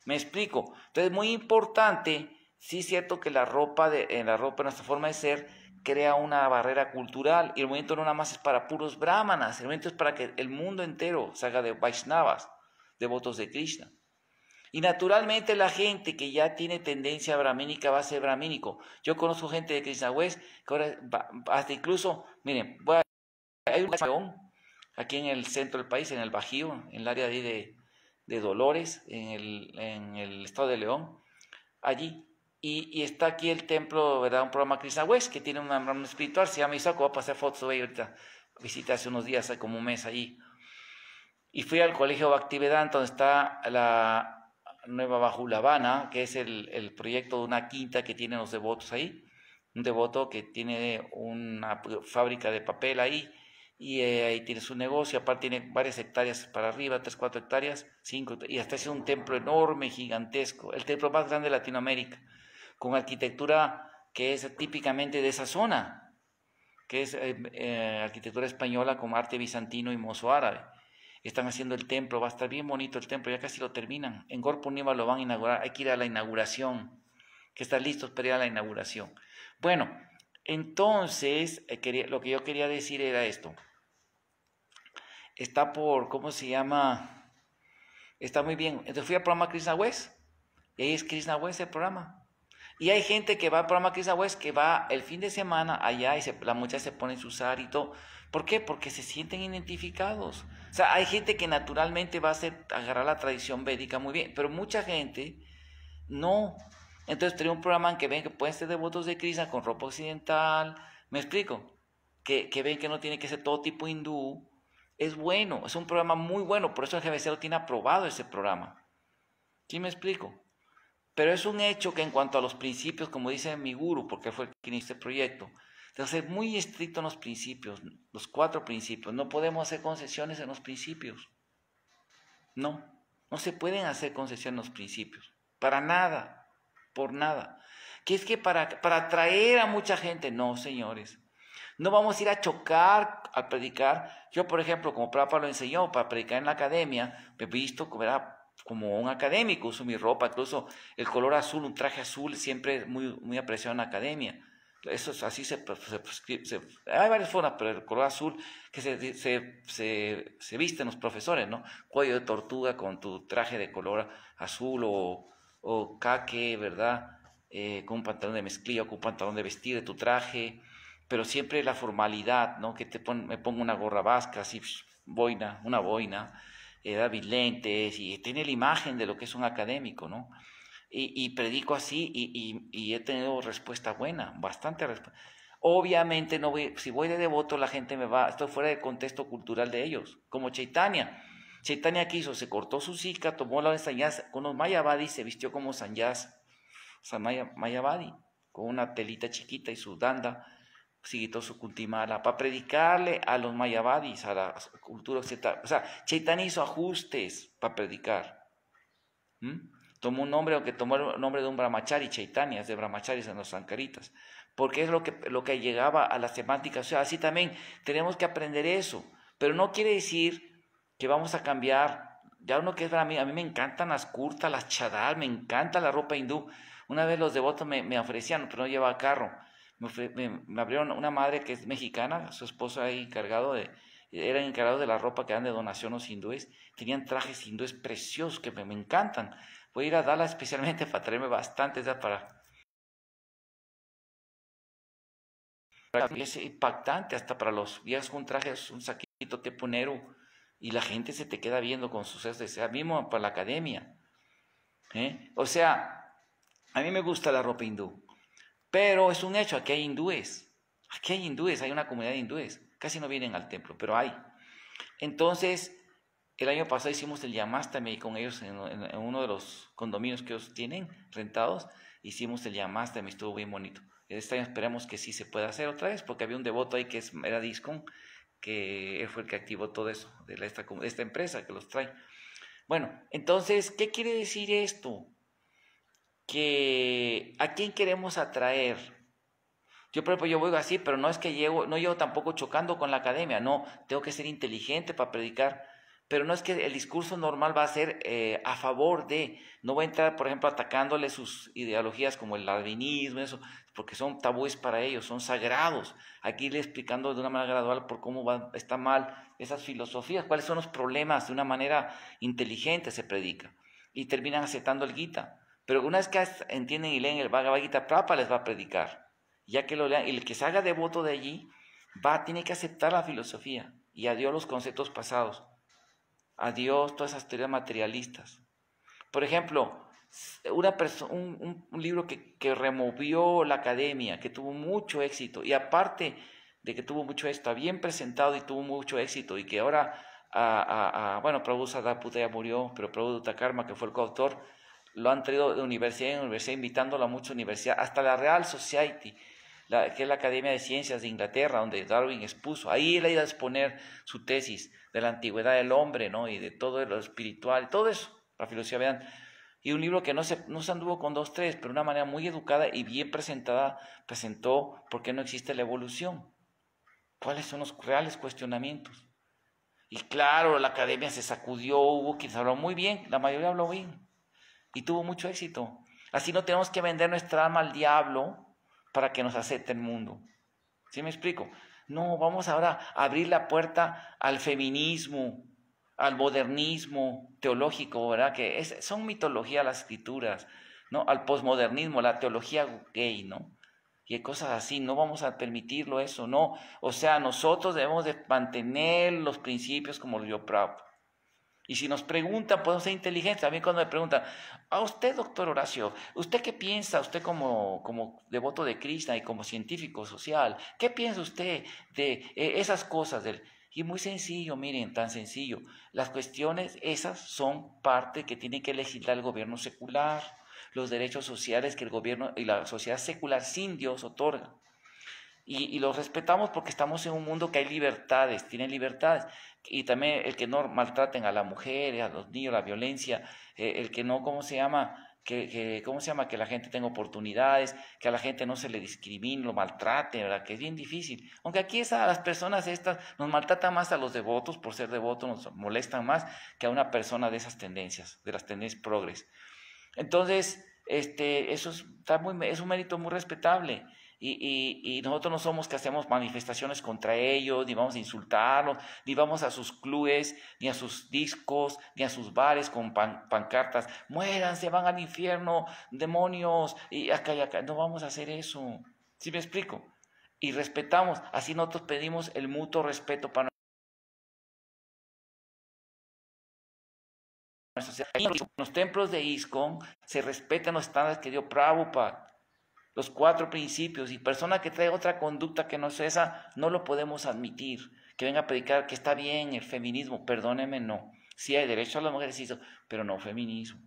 Me explico. Entonces, muy importante, sí es cierto que la ropa, de, en la ropa, nuestra forma de ser, crea una barrera cultural. Y el momento no nada más es para puros brahmanas, el momento es para que el mundo entero salga de Vaishnavas, devotos de Krishna. Y naturalmente la gente que ya tiene tendencia brahmínica va a ser brahmínico. Yo conozco gente de Krishna West que ahora hasta incluso, miren, hay un aquí en el centro del país, en el Bajío, en el área de, de de Dolores, en el, estado de León, allí. Y, está aquí el templo, ¿verdad? Un programa cristiano, que tiene un programa espiritual, se llama Isaco, va a pasar fotos ahí ahorita, Visité hace unos días, hace como un mes allí. Y fui al colegio actividad donde está la nueva Habana que es el, el proyecto de una quinta que tienen los devotos ahí. Un devoto que tiene una fábrica de papel ahí y eh, ahí tiene su negocio, aparte tiene varias hectáreas para arriba, 3, 4 hectáreas, 5, y hasta es un templo enorme, gigantesco, el templo más grande de Latinoamérica, con arquitectura que es típicamente de esa zona, que es eh, eh, arquitectura española con arte bizantino y mozo árabe. Están haciendo el templo, va a estar bien bonito el templo, ya casi lo terminan. En Gorpuniva lo van a inaugurar, hay que ir a la inauguración, que están listos para ir a la inauguración. Bueno, entonces, lo que yo quería decir era esto está por, ¿cómo se llama? Está muy bien. Entonces fui al programa Krishna West. Y ahí es Krishna West el programa. Y hay gente que va al programa Krishna West que va el fin de semana allá y se, la muchacha se pone su sar y todo. ¿Por qué? Porque se sienten identificados. O sea, hay gente que naturalmente va a ser agarrar la tradición védica muy bien, pero mucha gente no. Entonces tenía un programa en que ven que pueden ser devotos de Krishna con ropa occidental. Me explico. Que, que ven que no tiene que ser todo tipo hindú es bueno, es un programa muy bueno, por eso el GBC lo tiene aprobado ese programa. ¿Sí me explico? Pero es un hecho que en cuanto a los principios, como dice mi guru, porque fue quien hizo el este proyecto, de ser muy estricto en los principios, los cuatro principios. No podemos hacer concesiones en los principios. No, no se pueden hacer concesiones en los principios. Para nada, por nada. Que es que para, para atraer a mucha gente, no, señores. No vamos a ir a chocar al predicar. Yo, por ejemplo, como Papa lo enseñó, para predicar en la academia, me he visto ¿verdad? como un académico, uso mi ropa, incluso el color azul, un traje azul, siempre muy, muy apreciado en la academia. Eso es, así se, pues, Hay varias formas, pero el color azul que se, se, se, visten los profesores, ¿no? Cuello de tortuga con tu traje de color azul o, o caque, ¿verdad? Eh, con un pantalón de mezclilla, con un pantalón de vestir, de tu traje, pero siempre la formalidad, ¿no? Que me pongo una gorra vasca, así, pues, boina, una boina, eh, David lentes, y tiene la imagen de lo que es un académico, ¿no? Y, predico así y, he tenido respuesta buena, bastante respuesta. Obviamente, no voy, si voy de devoto, la gente me va, estoy fuera del contexto cultural de ellos, como Chaitania. Chaitanya quiso, se cortó su zika, tomó la de Sanyas, con los mayabadi, se vistió como Sanyas, San mayabadi, con una telita chiquita y su danda, su para predicarle a los mayavadis, a la cultura occidental. O sea, Chaitanya hizo ajustes para predicar. Tomó un nombre, aunque tomó el nombre de un brahmachari, Chaitanya, de brahmacharis en los sankaritas, porque es lo que, lo que llegaba a las semántica, O sea, así también tenemos que aprender eso, pero no quiere decir que vamos a cambiar. Ya uno que es para mí, a mí me encantan las curtas, las chadal me encanta la ropa hindú. Una vez los devotos me, me ofrecían, pero no llevaba carro me, abrieron una madre que es mexicana, su esposo era encargado de, era encargado de la ropa que dan de donación los hindúes, tenían trajes hindúes preciosos que me, encantan. Voy a ir a darla especialmente para traerme bastante, para... Es impactante hasta para los viejos un traje, un saquito tipo Nero, y la gente se te queda viendo con suceso, sea mismo para la academia. ¿eh? O sea, a mí me gusta la ropa hindú. Pero es un hecho, aquí hay hindúes, aquí hay hindúes, hay una comunidad de hindúes, casi no vienen al templo, pero hay. Entonces, el año pasado hicimos el Yamastami con ellos en, uno de los condominios que ellos tienen rentados. Hicimos el Yamastami, estuvo bien bonito. Este año esperamos que sí se pueda hacer otra vez, porque había un devoto ahí que era Discon, que él fue el que activó todo eso, de, esta, de esta empresa que los trae. Bueno, entonces, ¿qué quiere decir esto? que a quién queremos atraer. Yo, por ejemplo, yo voy así, pero no es que llego, no llevo tampoco chocando con la academia, no, tengo que ser inteligente para predicar, pero no es que el discurso normal va a ser eh, a favor de, no voy a entrar, por ejemplo, atacándole sus ideologías como el albinismo, eso, porque son tabúes para ellos, son sagrados. Aquí le explicando de una manera gradual por cómo va, está mal esas filosofías, cuáles son los problemas, de una manera inteligente se predica, y terminan aceptando el guita. Pero una vez que entienden y leen el Bhagavad Gita, Prapa les va a predicar. Ya que lo y el que se haga devoto de allí, va, tiene que aceptar la filosofía y adiós los conceptos pasados. Adiós todas esas teorías materialistas. Por ejemplo, una un, un, libro que, que removió la academia, que tuvo mucho éxito, y aparte de que tuvo mucho éxito, bien presentado y tuvo mucho éxito, y que ahora, a, a, a, bueno, Prabhu Sadaputa ya murió, pero Prabhu Karma, que fue el coautor, lo han traído de universidad en universidad, invitándolo a muchas universidades, hasta la Real Society, que es la Academia de Ciencias de Inglaterra, donde Darwin expuso. Ahí él iba a exponer su tesis de la antigüedad del hombre, ¿no? Y de todo lo espiritual, todo eso, la filosofía vean. Y un libro que no se, no se anduvo con dos, tres, pero de una manera muy educada y bien presentada, presentó por qué no existe la evolución. ¿Cuáles son los reales cuestionamientos? Y claro, la academia se sacudió, hubo quienes habló muy bien, la mayoría habló bien y tuvo mucho éxito. Así no tenemos que vender nuestra alma al diablo para que nos acepte el mundo. ¿Sí me explico? No, vamos ahora a abrir la puerta al feminismo, al modernismo teológico, ¿verdad? Que es, son mitología las escrituras, ¿no? Al posmodernismo, la teología gay, ¿no? Y cosas así, no vamos a permitirlo eso, no. O sea, nosotros debemos de mantener los principios como lo dio Prabhupada. Y si nos preguntan, podemos ser inteligentes. También cuando me preguntan, a usted, doctor Horacio, ¿usted qué piensa? Usted como, como devoto de Krishna y como científico social, ¿qué piensa usted de eh, esas cosas? Del... Y muy sencillo, miren, tan sencillo. Las cuestiones esas son parte que tiene que legislar el gobierno secular, los derechos sociales que el gobierno y la sociedad secular sin Dios otorga. Y, y los respetamos porque estamos en un mundo que hay libertades, tienen libertades y también el que no maltraten a la mujer, a los niños, la violencia, eh, el que no, ¿cómo se llama? Que, ¿cómo se llama? Que la gente tenga oportunidades, que a la gente no se le discrimine, lo maltrate, ¿verdad? Que es bien difícil. Aunque aquí es a las personas estas nos maltratan más a los devotos, por ser devotos nos molestan más que a una persona de esas tendencias, de las tendencias progres. Entonces, este, eso es un mérito muy respetable. Y, nosotros no somos que hacemos manifestaciones contra ellos, ni vamos a insultarlos, ni vamos a sus clubes, ni a sus discos, ni a sus bares con pancartas. Muéranse, van al infierno, demonios, y acá y acá. No vamos a hacer eso. ¿Sí me explico? Y respetamos. Así nosotros pedimos el mutuo respeto para nuestra los templos de ISCON se respetan los estándares que dio Prabhupada los cuatro principios y persona que trae otra conducta que no es esa, no lo podemos admitir. Que venga a predicar que está bien el feminismo, perdóneme, no. si hay derecho a las mujeres, sí, pero no feminismo.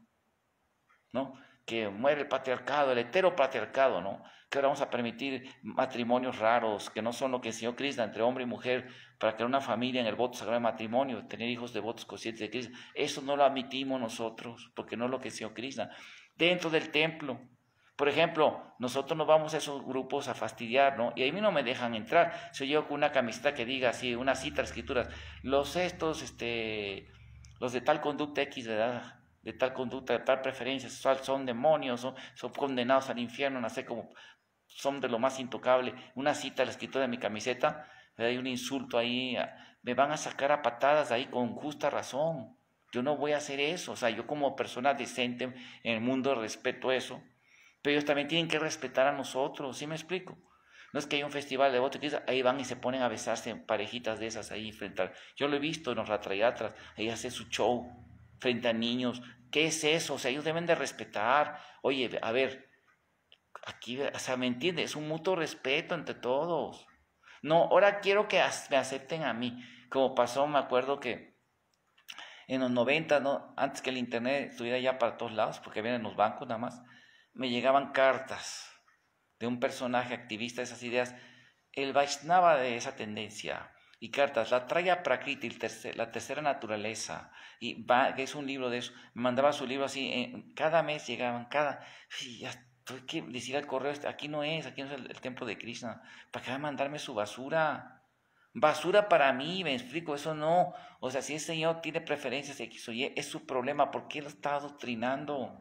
¿No? Que muere el patriarcado, el patriarcado, ¿no? Que ahora vamos a permitir matrimonios raros, que no son lo que el Señor Cristo entre hombre y mujer, para crear una familia en el voto sagrado de matrimonio, tener hijos votos conscientes de Cristo. Eso no lo admitimos nosotros, porque no es lo que el Señor Cristo. Dentro del templo, por ejemplo, nosotros nos vamos a esos grupos a fastidiar, ¿no? Y a mí no me dejan entrar. Si yo llego con una camiseta que diga así, una cita de escrituras, los estos, este, los de tal conducta X, ¿verdad? De tal conducta, de tal preferencia sexual, son demonios, son, son condenados al infierno, no sé cómo, son de lo más intocable. Una cita a la escritura de mi camiseta, hay un insulto ahí, ah, me van a sacar a patadas ahí con justa razón. Yo no voy a hacer eso, o sea, yo como persona decente en el mundo respeto eso pero ellos también tienen que respetar a nosotros, ¿sí me explico? No es que hay un festival de votos, ahí van y se ponen a besarse en parejitas de esas ahí frente Yo lo he visto en los ratrayatras, ahí hace su show frente a niños. ¿Qué es eso? O sea, ellos deben de respetar. Oye, a ver, aquí, o sea, ¿me entiendes? Es un mutuo respeto entre todos. No, ahora quiero que me acepten a mí. Como pasó, me acuerdo que en los 90, ¿no? antes que el Internet estuviera ya para todos lados, porque vienen los bancos nada más, me llegaban cartas de un personaje activista de esas ideas, el Vaishnava de esa tendencia, y cartas, la traía Prakriti, la tercera naturaleza, y va, que es un libro de eso, mandaba su libro así, cada mes llegaban, cada, y ya tuve que decir al correo, este, aquí no es, aquí no es el, templo de Krishna, ¿para qué va a mandarme su basura? Basura para mí, me explico, eso no. O sea, si el Señor tiene preferencias X o Y, es su problema, porque qué lo está adoctrinando?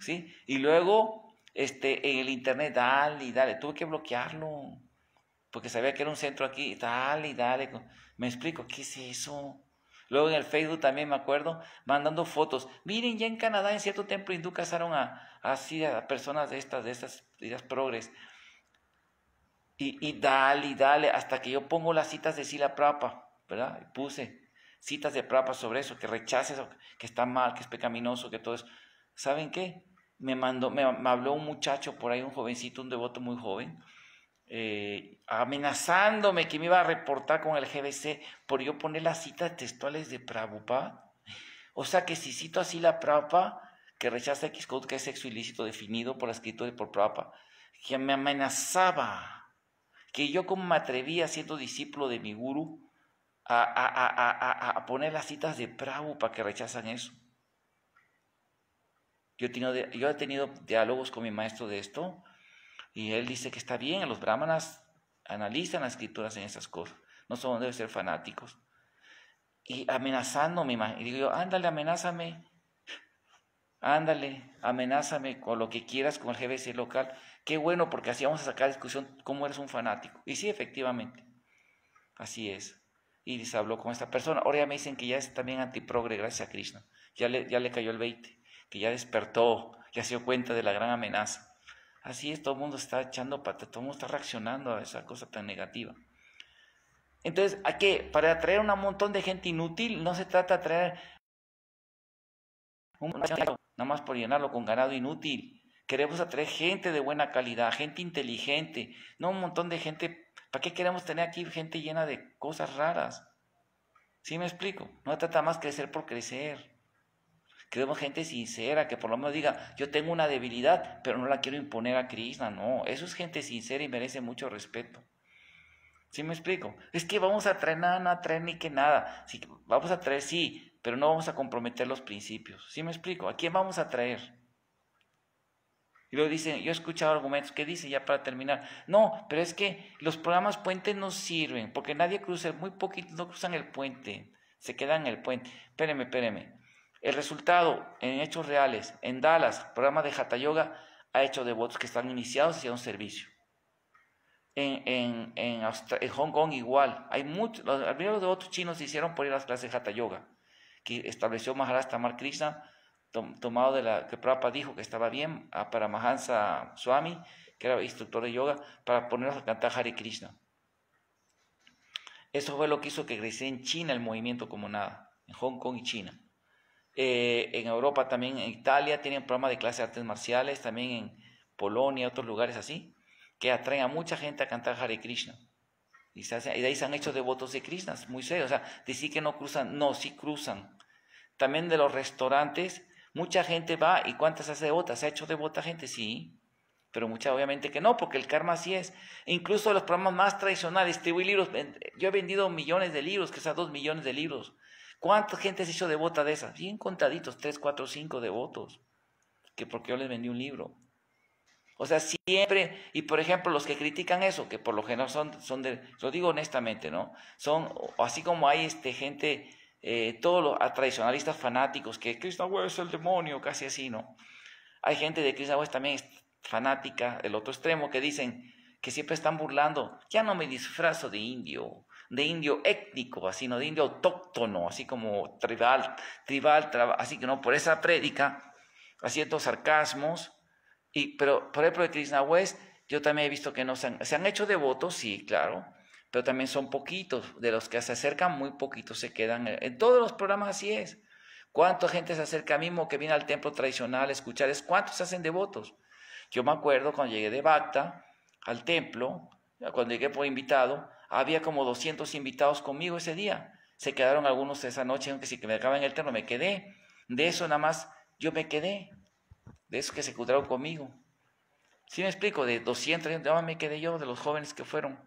¿sí? Y luego, este, en el internet, dale dale, tuve que bloquearlo, porque sabía que era un centro aquí, dale y dale, me explico, ¿qué es eso? Luego en el Facebook también me acuerdo, mandando fotos. Miren, ya en Canadá en cierto templo hindú casaron a, así a personas de estas, de estas ideas progres. Y, y, dale, dale, hasta que yo pongo las citas de sí la Prapa, ¿verdad? Y puse citas de Prapa sobre eso, que rechaces, que está mal, que es pecaminoso, que todo eso. ¿saben qué? Me mandó, me, habló un muchacho por ahí, un jovencito, un devoto muy joven, eh, amenazándome que me iba a reportar con el GBC por yo poner las citas textuales de Prabhupada. O sea que si cito así la Prabhupada, que rechaza X que es sexo ilícito definido por la escritura y por Prabhupada, que me amenazaba, que yo como me atrevía siendo discípulo de mi guru a, a poner las citas de Prabhupada que rechazan eso. Yo he tenido, diálogos con mi maestro de esto y él dice que está bien, los brahmanas analizan las escrituras en esas cosas, no son deben ser fanáticos. Y amenazando amenazándome, y digo yo, ándale, amenázame, ándale, amenázame con lo que quieras con el GBC local. Qué bueno, porque así vamos a sacar discusión cómo eres un fanático. Y sí, efectivamente, así es. Y se habló con esta persona. Ahora ya me dicen que ya es también antiprogre, gracias a Krishna. Ya le, ya le cayó el 20 que ya despertó, ya se dio cuenta de la gran amenaza. Así es, todo el mundo está echando pata, todo el mundo está reaccionando a esa cosa tan negativa. Entonces, ¿a qué? Para atraer un montón de gente inútil, no se trata de atraer un nada más por llenarlo con ganado inútil. Queremos atraer gente de buena calidad, gente inteligente, no un montón de gente. ¿Para qué queremos tener aquí gente llena de cosas raras? ¿Sí me explico? No se trata más crecer por crecer. Queremos gente sincera, que por lo menos diga, yo tengo una debilidad, pero no la quiero imponer a Krishna. No, eso es gente sincera y merece mucho respeto. ¿Sí me explico? Es que vamos a traer nada, no a traer ni que nada. vamos a traer sí, pero no vamos a comprometer los principios. ¿Sí me explico? ¿A quién vamos a traer? Y luego dicen, yo he escuchado argumentos ¿qué dice ya para terminar, no, pero es que los programas puentes no sirven, porque nadie cruza, muy poquito, no cruzan el puente, se quedan en el puente. Espérenme, espérenme. El resultado en hechos reales, en Dallas, programa de Hatha Yoga ha hecho devotos que están iniciados hacia un servicio. En, Hong Kong igual, hay muchos, los, de devotos chinos se hicieron por ir a las clases de Hatha Yoga, que estableció Maharaj Tamar Krishna, tomado de la que Prabhupada dijo que estaba bien para Mahansa Swami, que era instructor de yoga, para ponerlos a cantar Hare Krishna. Eso fue lo que hizo que creciera en China el movimiento como nada, en Hong Kong y China. Eh, en Europa también, en Italia tienen programas de clases de artes marciales, también en Polonia, otros lugares así, que atraen a mucha gente a cantar Hare Krishna. Y, de ahí se han hecho devotos de Krishna, muy serios. O sea, decir que no cruzan, no, sí cruzan. También de los restaurantes, mucha gente va y ¿cuántas hace devotas? ¿Se ha hecho devota gente? Sí, pero mucha obviamente que no, porque el karma así es. incluso los programas más tradicionales, distribuir libros, yo he vendido millones de libros, quizás dos millones de libros ¿Cuánta gente se hizo devota de esas? Bien contaditos, tres, cuatro, cinco devotos, que porque yo les vendí un libro. O sea, siempre, y por ejemplo, los que critican eso, que por lo general son, son de, lo digo honestamente, ¿no? Son, así como hay este, gente, eh, todos los tradicionalistas fanáticos, que Krishna es el demonio, casi así, ¿no? Hay gente de Krishna West también fanática, el otro extremo, que dicen que siempre están burlando, ya no me disfrazo de indio, de indio étnico, así no de indio autóctono, así como tribal, tribal, así que no, por esa prédica, haciendo sarcasmos, y, pero por ejemplo de Krishna West, yo también he visto que no se han, hecho devotos, sí, claro, pero también son poquitos, de los que se acercan, muy poquitos se quedan, en todos los programas así es. ¿Cuánta gente se acerca a mismo que viene al templo tradicional a escuchar? Es cuántos se hacen devotos. Yo me acuerdo cuando llegué de Bacta al templo, cuando llegué por invitado, había como 200 invitados conmigo ese día. Se quedaron algunos esa noche, aunque si me acaban el terreno, me quedé. De eso nada más yo me quedé. De esos que se encontraron conmigo. ¿Sí me explico? De 200, nada me quedé yo, de los jóvenes que fueron.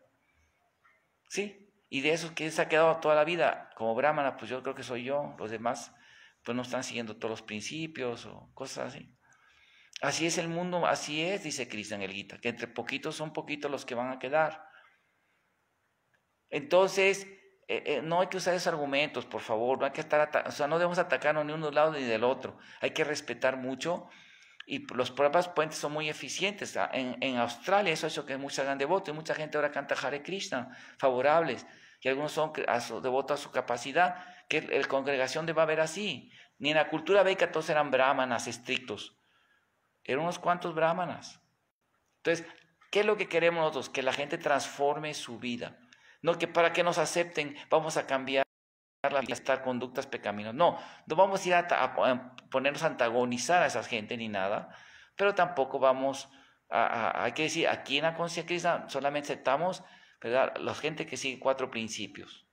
¿Sí? Y de esos que se ha quedado toda la vida, como Brahmana, pues yo creo que soy yo. Los demás, pues no están siguiendo todos los principios o cosas así. Así es el mundo, así es, dice Krishna en el Gita, que entre poquitos son poquitos los que van a quedar. Entonces, eh, eh, no hay que usar esos argumentos, por favor, no hay que estar, o sea, no debemos atacarnos ni de un lado ni del otro, hay que respetar mucho y los pruebas puentes son muy eficientes. Ah, en, Australia eso ha hecho que muchos hagan devoto y mucha gente ahora canta Hare Krishna, favorables, y algunos son a su, a su capacidad, que la congregación deba ver así. Ni en la cultura veica todos eran brahmanas estrictos, eran unos cuantos brahmanas. Entonces, ¿qué es lo que queremos nosotros? Que la gente transforme su vida. No que para que nos acepten vamos a cambiar las conductas pecaminos No, no vamos a ir a, em, ponernos a antagonizar a esa gente ni nada, pero tampoco vamos a, hay que decir, aquí en la conciencia cristiana solamente aceptamos, ¿verdad? La gente que sigue cuatro principios.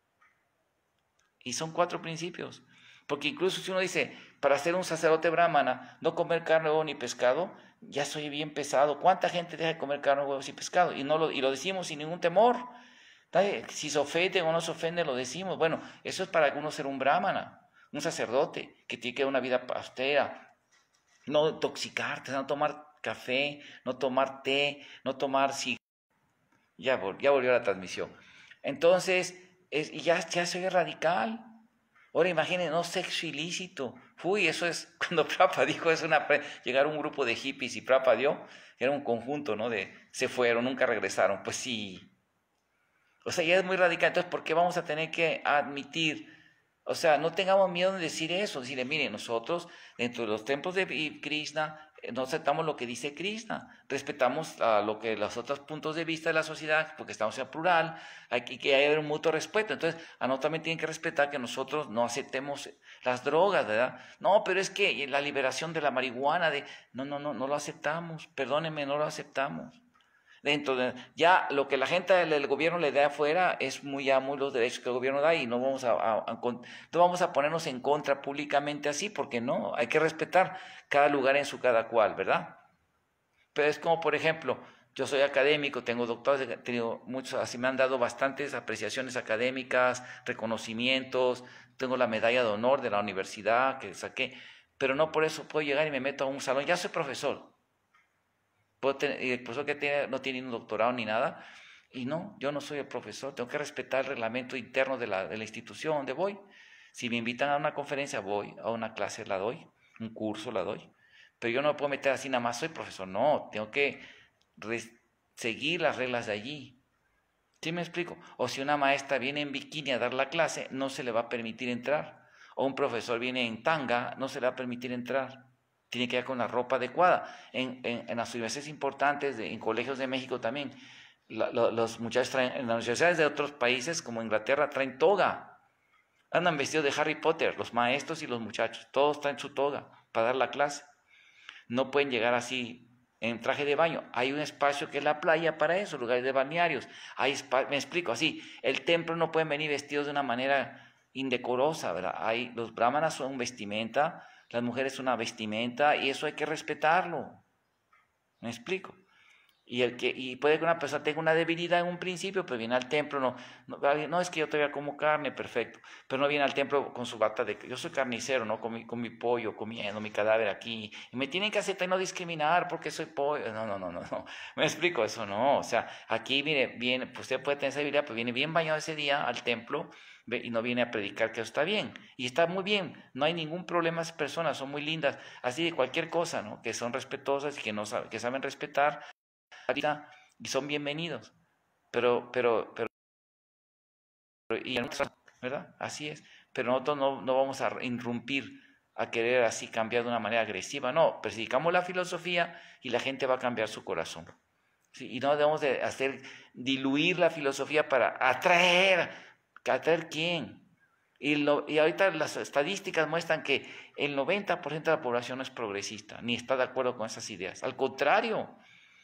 Y son cuatro principios. Porque incluso si uno dice, para ser un sacerdote brahmana, no comer carne, huevo ni pescado, ya soy bien pesado. ¿Cuánta gente deja de comer carne, huevos y pescado? Y, no lo, y lo decimos sin ningún temor. Si se ofenden o no se ofenden, lo decimos. Bueno, eso es para uno ser un brahmana, un sacerdote, que tiene que una vida austera, no intoxicarte, no tomar café, no tomar té, no tomar cigarro. Ya, ya volvió la transmisión. Entonces, es, ya, ya soy radical. Ahora imagínense, no sexo ilícito. Uy, eso es, <laughs> cuando Prapa dijo, es una, llegar un grupo de hippies y Prapa dio, era un conjunto, ¿no? De, se fueron, nunca regresaron. Pues sí, o sea, ya es muy radical. Entonces, ¿por qué vamos a tener que admitir? O sea, no tengamos miedo de decir eso. Decirle, mire, nosotros dentro de los templos de Krishna eh, no aceptamos lo que dice Krishna, respetamos a lo que los otros puntos de vista de la sociedad, porque estamos en plural, hay que, hay un mutuo respeto. Entonces, a nosotros también tienen que respetar que nosotros no aceptemos las drogas, ¿verdad? No, pero es que la liberación de la marihuana, de no, no, no, no lo aceptamos, perdónenme, no lo aceptamos. Dentro ya lo que la gente del gobierno le da afuera es muy ya los derechos que el gobierno da y no vamos a, no vamos a ponernos en contra públicamente así porque no hay que respetar cada lugar en su cada cual verdad pero es como por ejemplo yo soy académico, tengo doctores tengo muchos, así me han dado bastantes apreciaciones académicas, reconocimientos, tengo la medalla de honor de la universidad que saqué, pero no por eso puedo llegar y me meto a un salón, ya soy profesor, el profesor que no tiene un doctorado ni nada, y no, yo no soy el profesor, tengo que respetar el reglamento interno de la, de la institución donde voy. Si me invitan a una conferencia, voy, a una clase la doy, un curso la doy, pero yo no me puedo meter así, nada más soy profesor, no, tengo que seguir las reglas de allí. ¿Sí me explico? O si una maestra viene en bikini a dar la clase, no se le va a permitir entrar. O un profesor viene en tanga, no se le va a permitir entrar tiene que ver con la ropa adecuada. En, en, las universidades importantes, en colegios de México también, los muchachos traen, en las universidades de otros países como Inglaterra traen toga. Andan vestidos de Harry Potter, los maestros y los muchachos, todos traen su toga para dar la clase. No pueden llegar así en traje de baño. Hay un espacio que es la playa para eso, lugares de balnearios. Hay me explico, así, el templo no pueden venir vestidos de una manera indecorosa, ¿verdad? Hay, los brahmanas son vestimenta las mujeres una vestimenta y eso hay que respetarlo. ¿Me explico? Y, el que, y puede que una persona tenga una debilidad en un principio, pero viene al templo, no, no, es que yo todavía como carne, perfecto, pero no viene al templo con su bata de, yo soy carnicero, ¿no? Con mi, con mi pollo, comiendo mi cadáver aquí, y me tienen que aceptar y no discriminar porque soy pollo, no, no, no, no, no, <laughs> me explico, eso no, o sea, aquí, mire, bien, pues usted puede tener esa debilidad, pero viene bien bañado ese día al templo, y no viene a predicar que eso está bien. Y está muy bien, no hay ningún problema, esas personas son muy lindas, así de cualquier cosa, ¿no? Que son respetuosas y que, no que saben respetar y son bienvenidos. Pero, pero, pero, y, ¿verdad? Así es. Pero nosotros no, no vamos a irrumpir a querer así cambiar de una manera agresiva. No, predicamos la filosofía y la gente va a cambiar su corazón. ¿Sí? Y no debemos de hacer diluir la filosofía para atraer ¿A traer quién? Y, lo, y ahorita las estadísticas muestran que el 90% de la población no es progresista, ni está de acuerdo con esas ideas. Al contrario,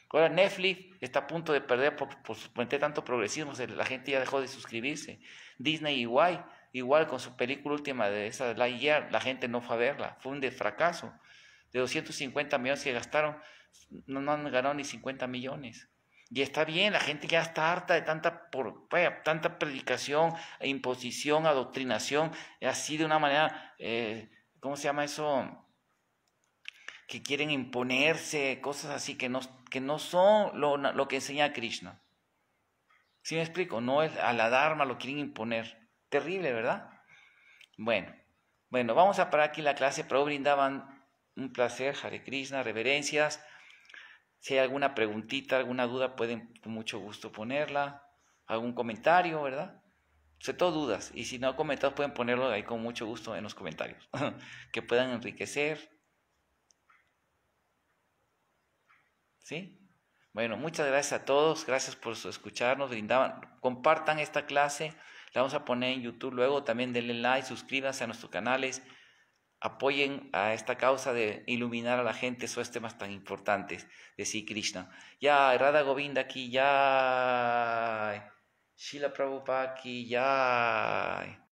ahora Netflix está a punto de perder por, por tanto progresismo, la gente ya dejó de suscribirse. Disney igual, igual con su película última de esa de Lightyear, la gente no fue a verla, fue un de fracaso. De 250 millones que gastaron, no, no han ganado ni 50 millones. Y está bien, la gente ya está harta de tanta, por, tanta predicación, imposición, adoctrinación, así de una manera, eh, ¿cómo se llama eso? Que quieren imponerse, cosas así que no, que no son lo, que enseña Krishna. ¿Sí me explico? No es a la Dharma, lo quieren imponer. Terrible, ¿verdad? Bueno, bueno, vamos a parar aquí la clase. pero brindaban un placer, Hare Krishna, reverencias. Si hay alguna preguntita, alguna duda, pueden con mucho gusto ponerla, algún comentario, ¿verdad? Sobre todo dudas, y si no han comentado, pueden ponerlo ahí con mucho gusto en los comentarios, <laughs> que puedan enriquecer. ¿Sí? Bueno, muchas gracias a todos, gracias por escucharnos, brindaban, compartan esta clase, la vamos a poner en YouTube luego, también denle like, suscríbanse a nuestros canales, apoyen a esta causa de iluminar a la gente esos temas tan importantes de sí Krishna. Ya, Radha Govinda aquí. ya, Shila Prabhupada aquí ya.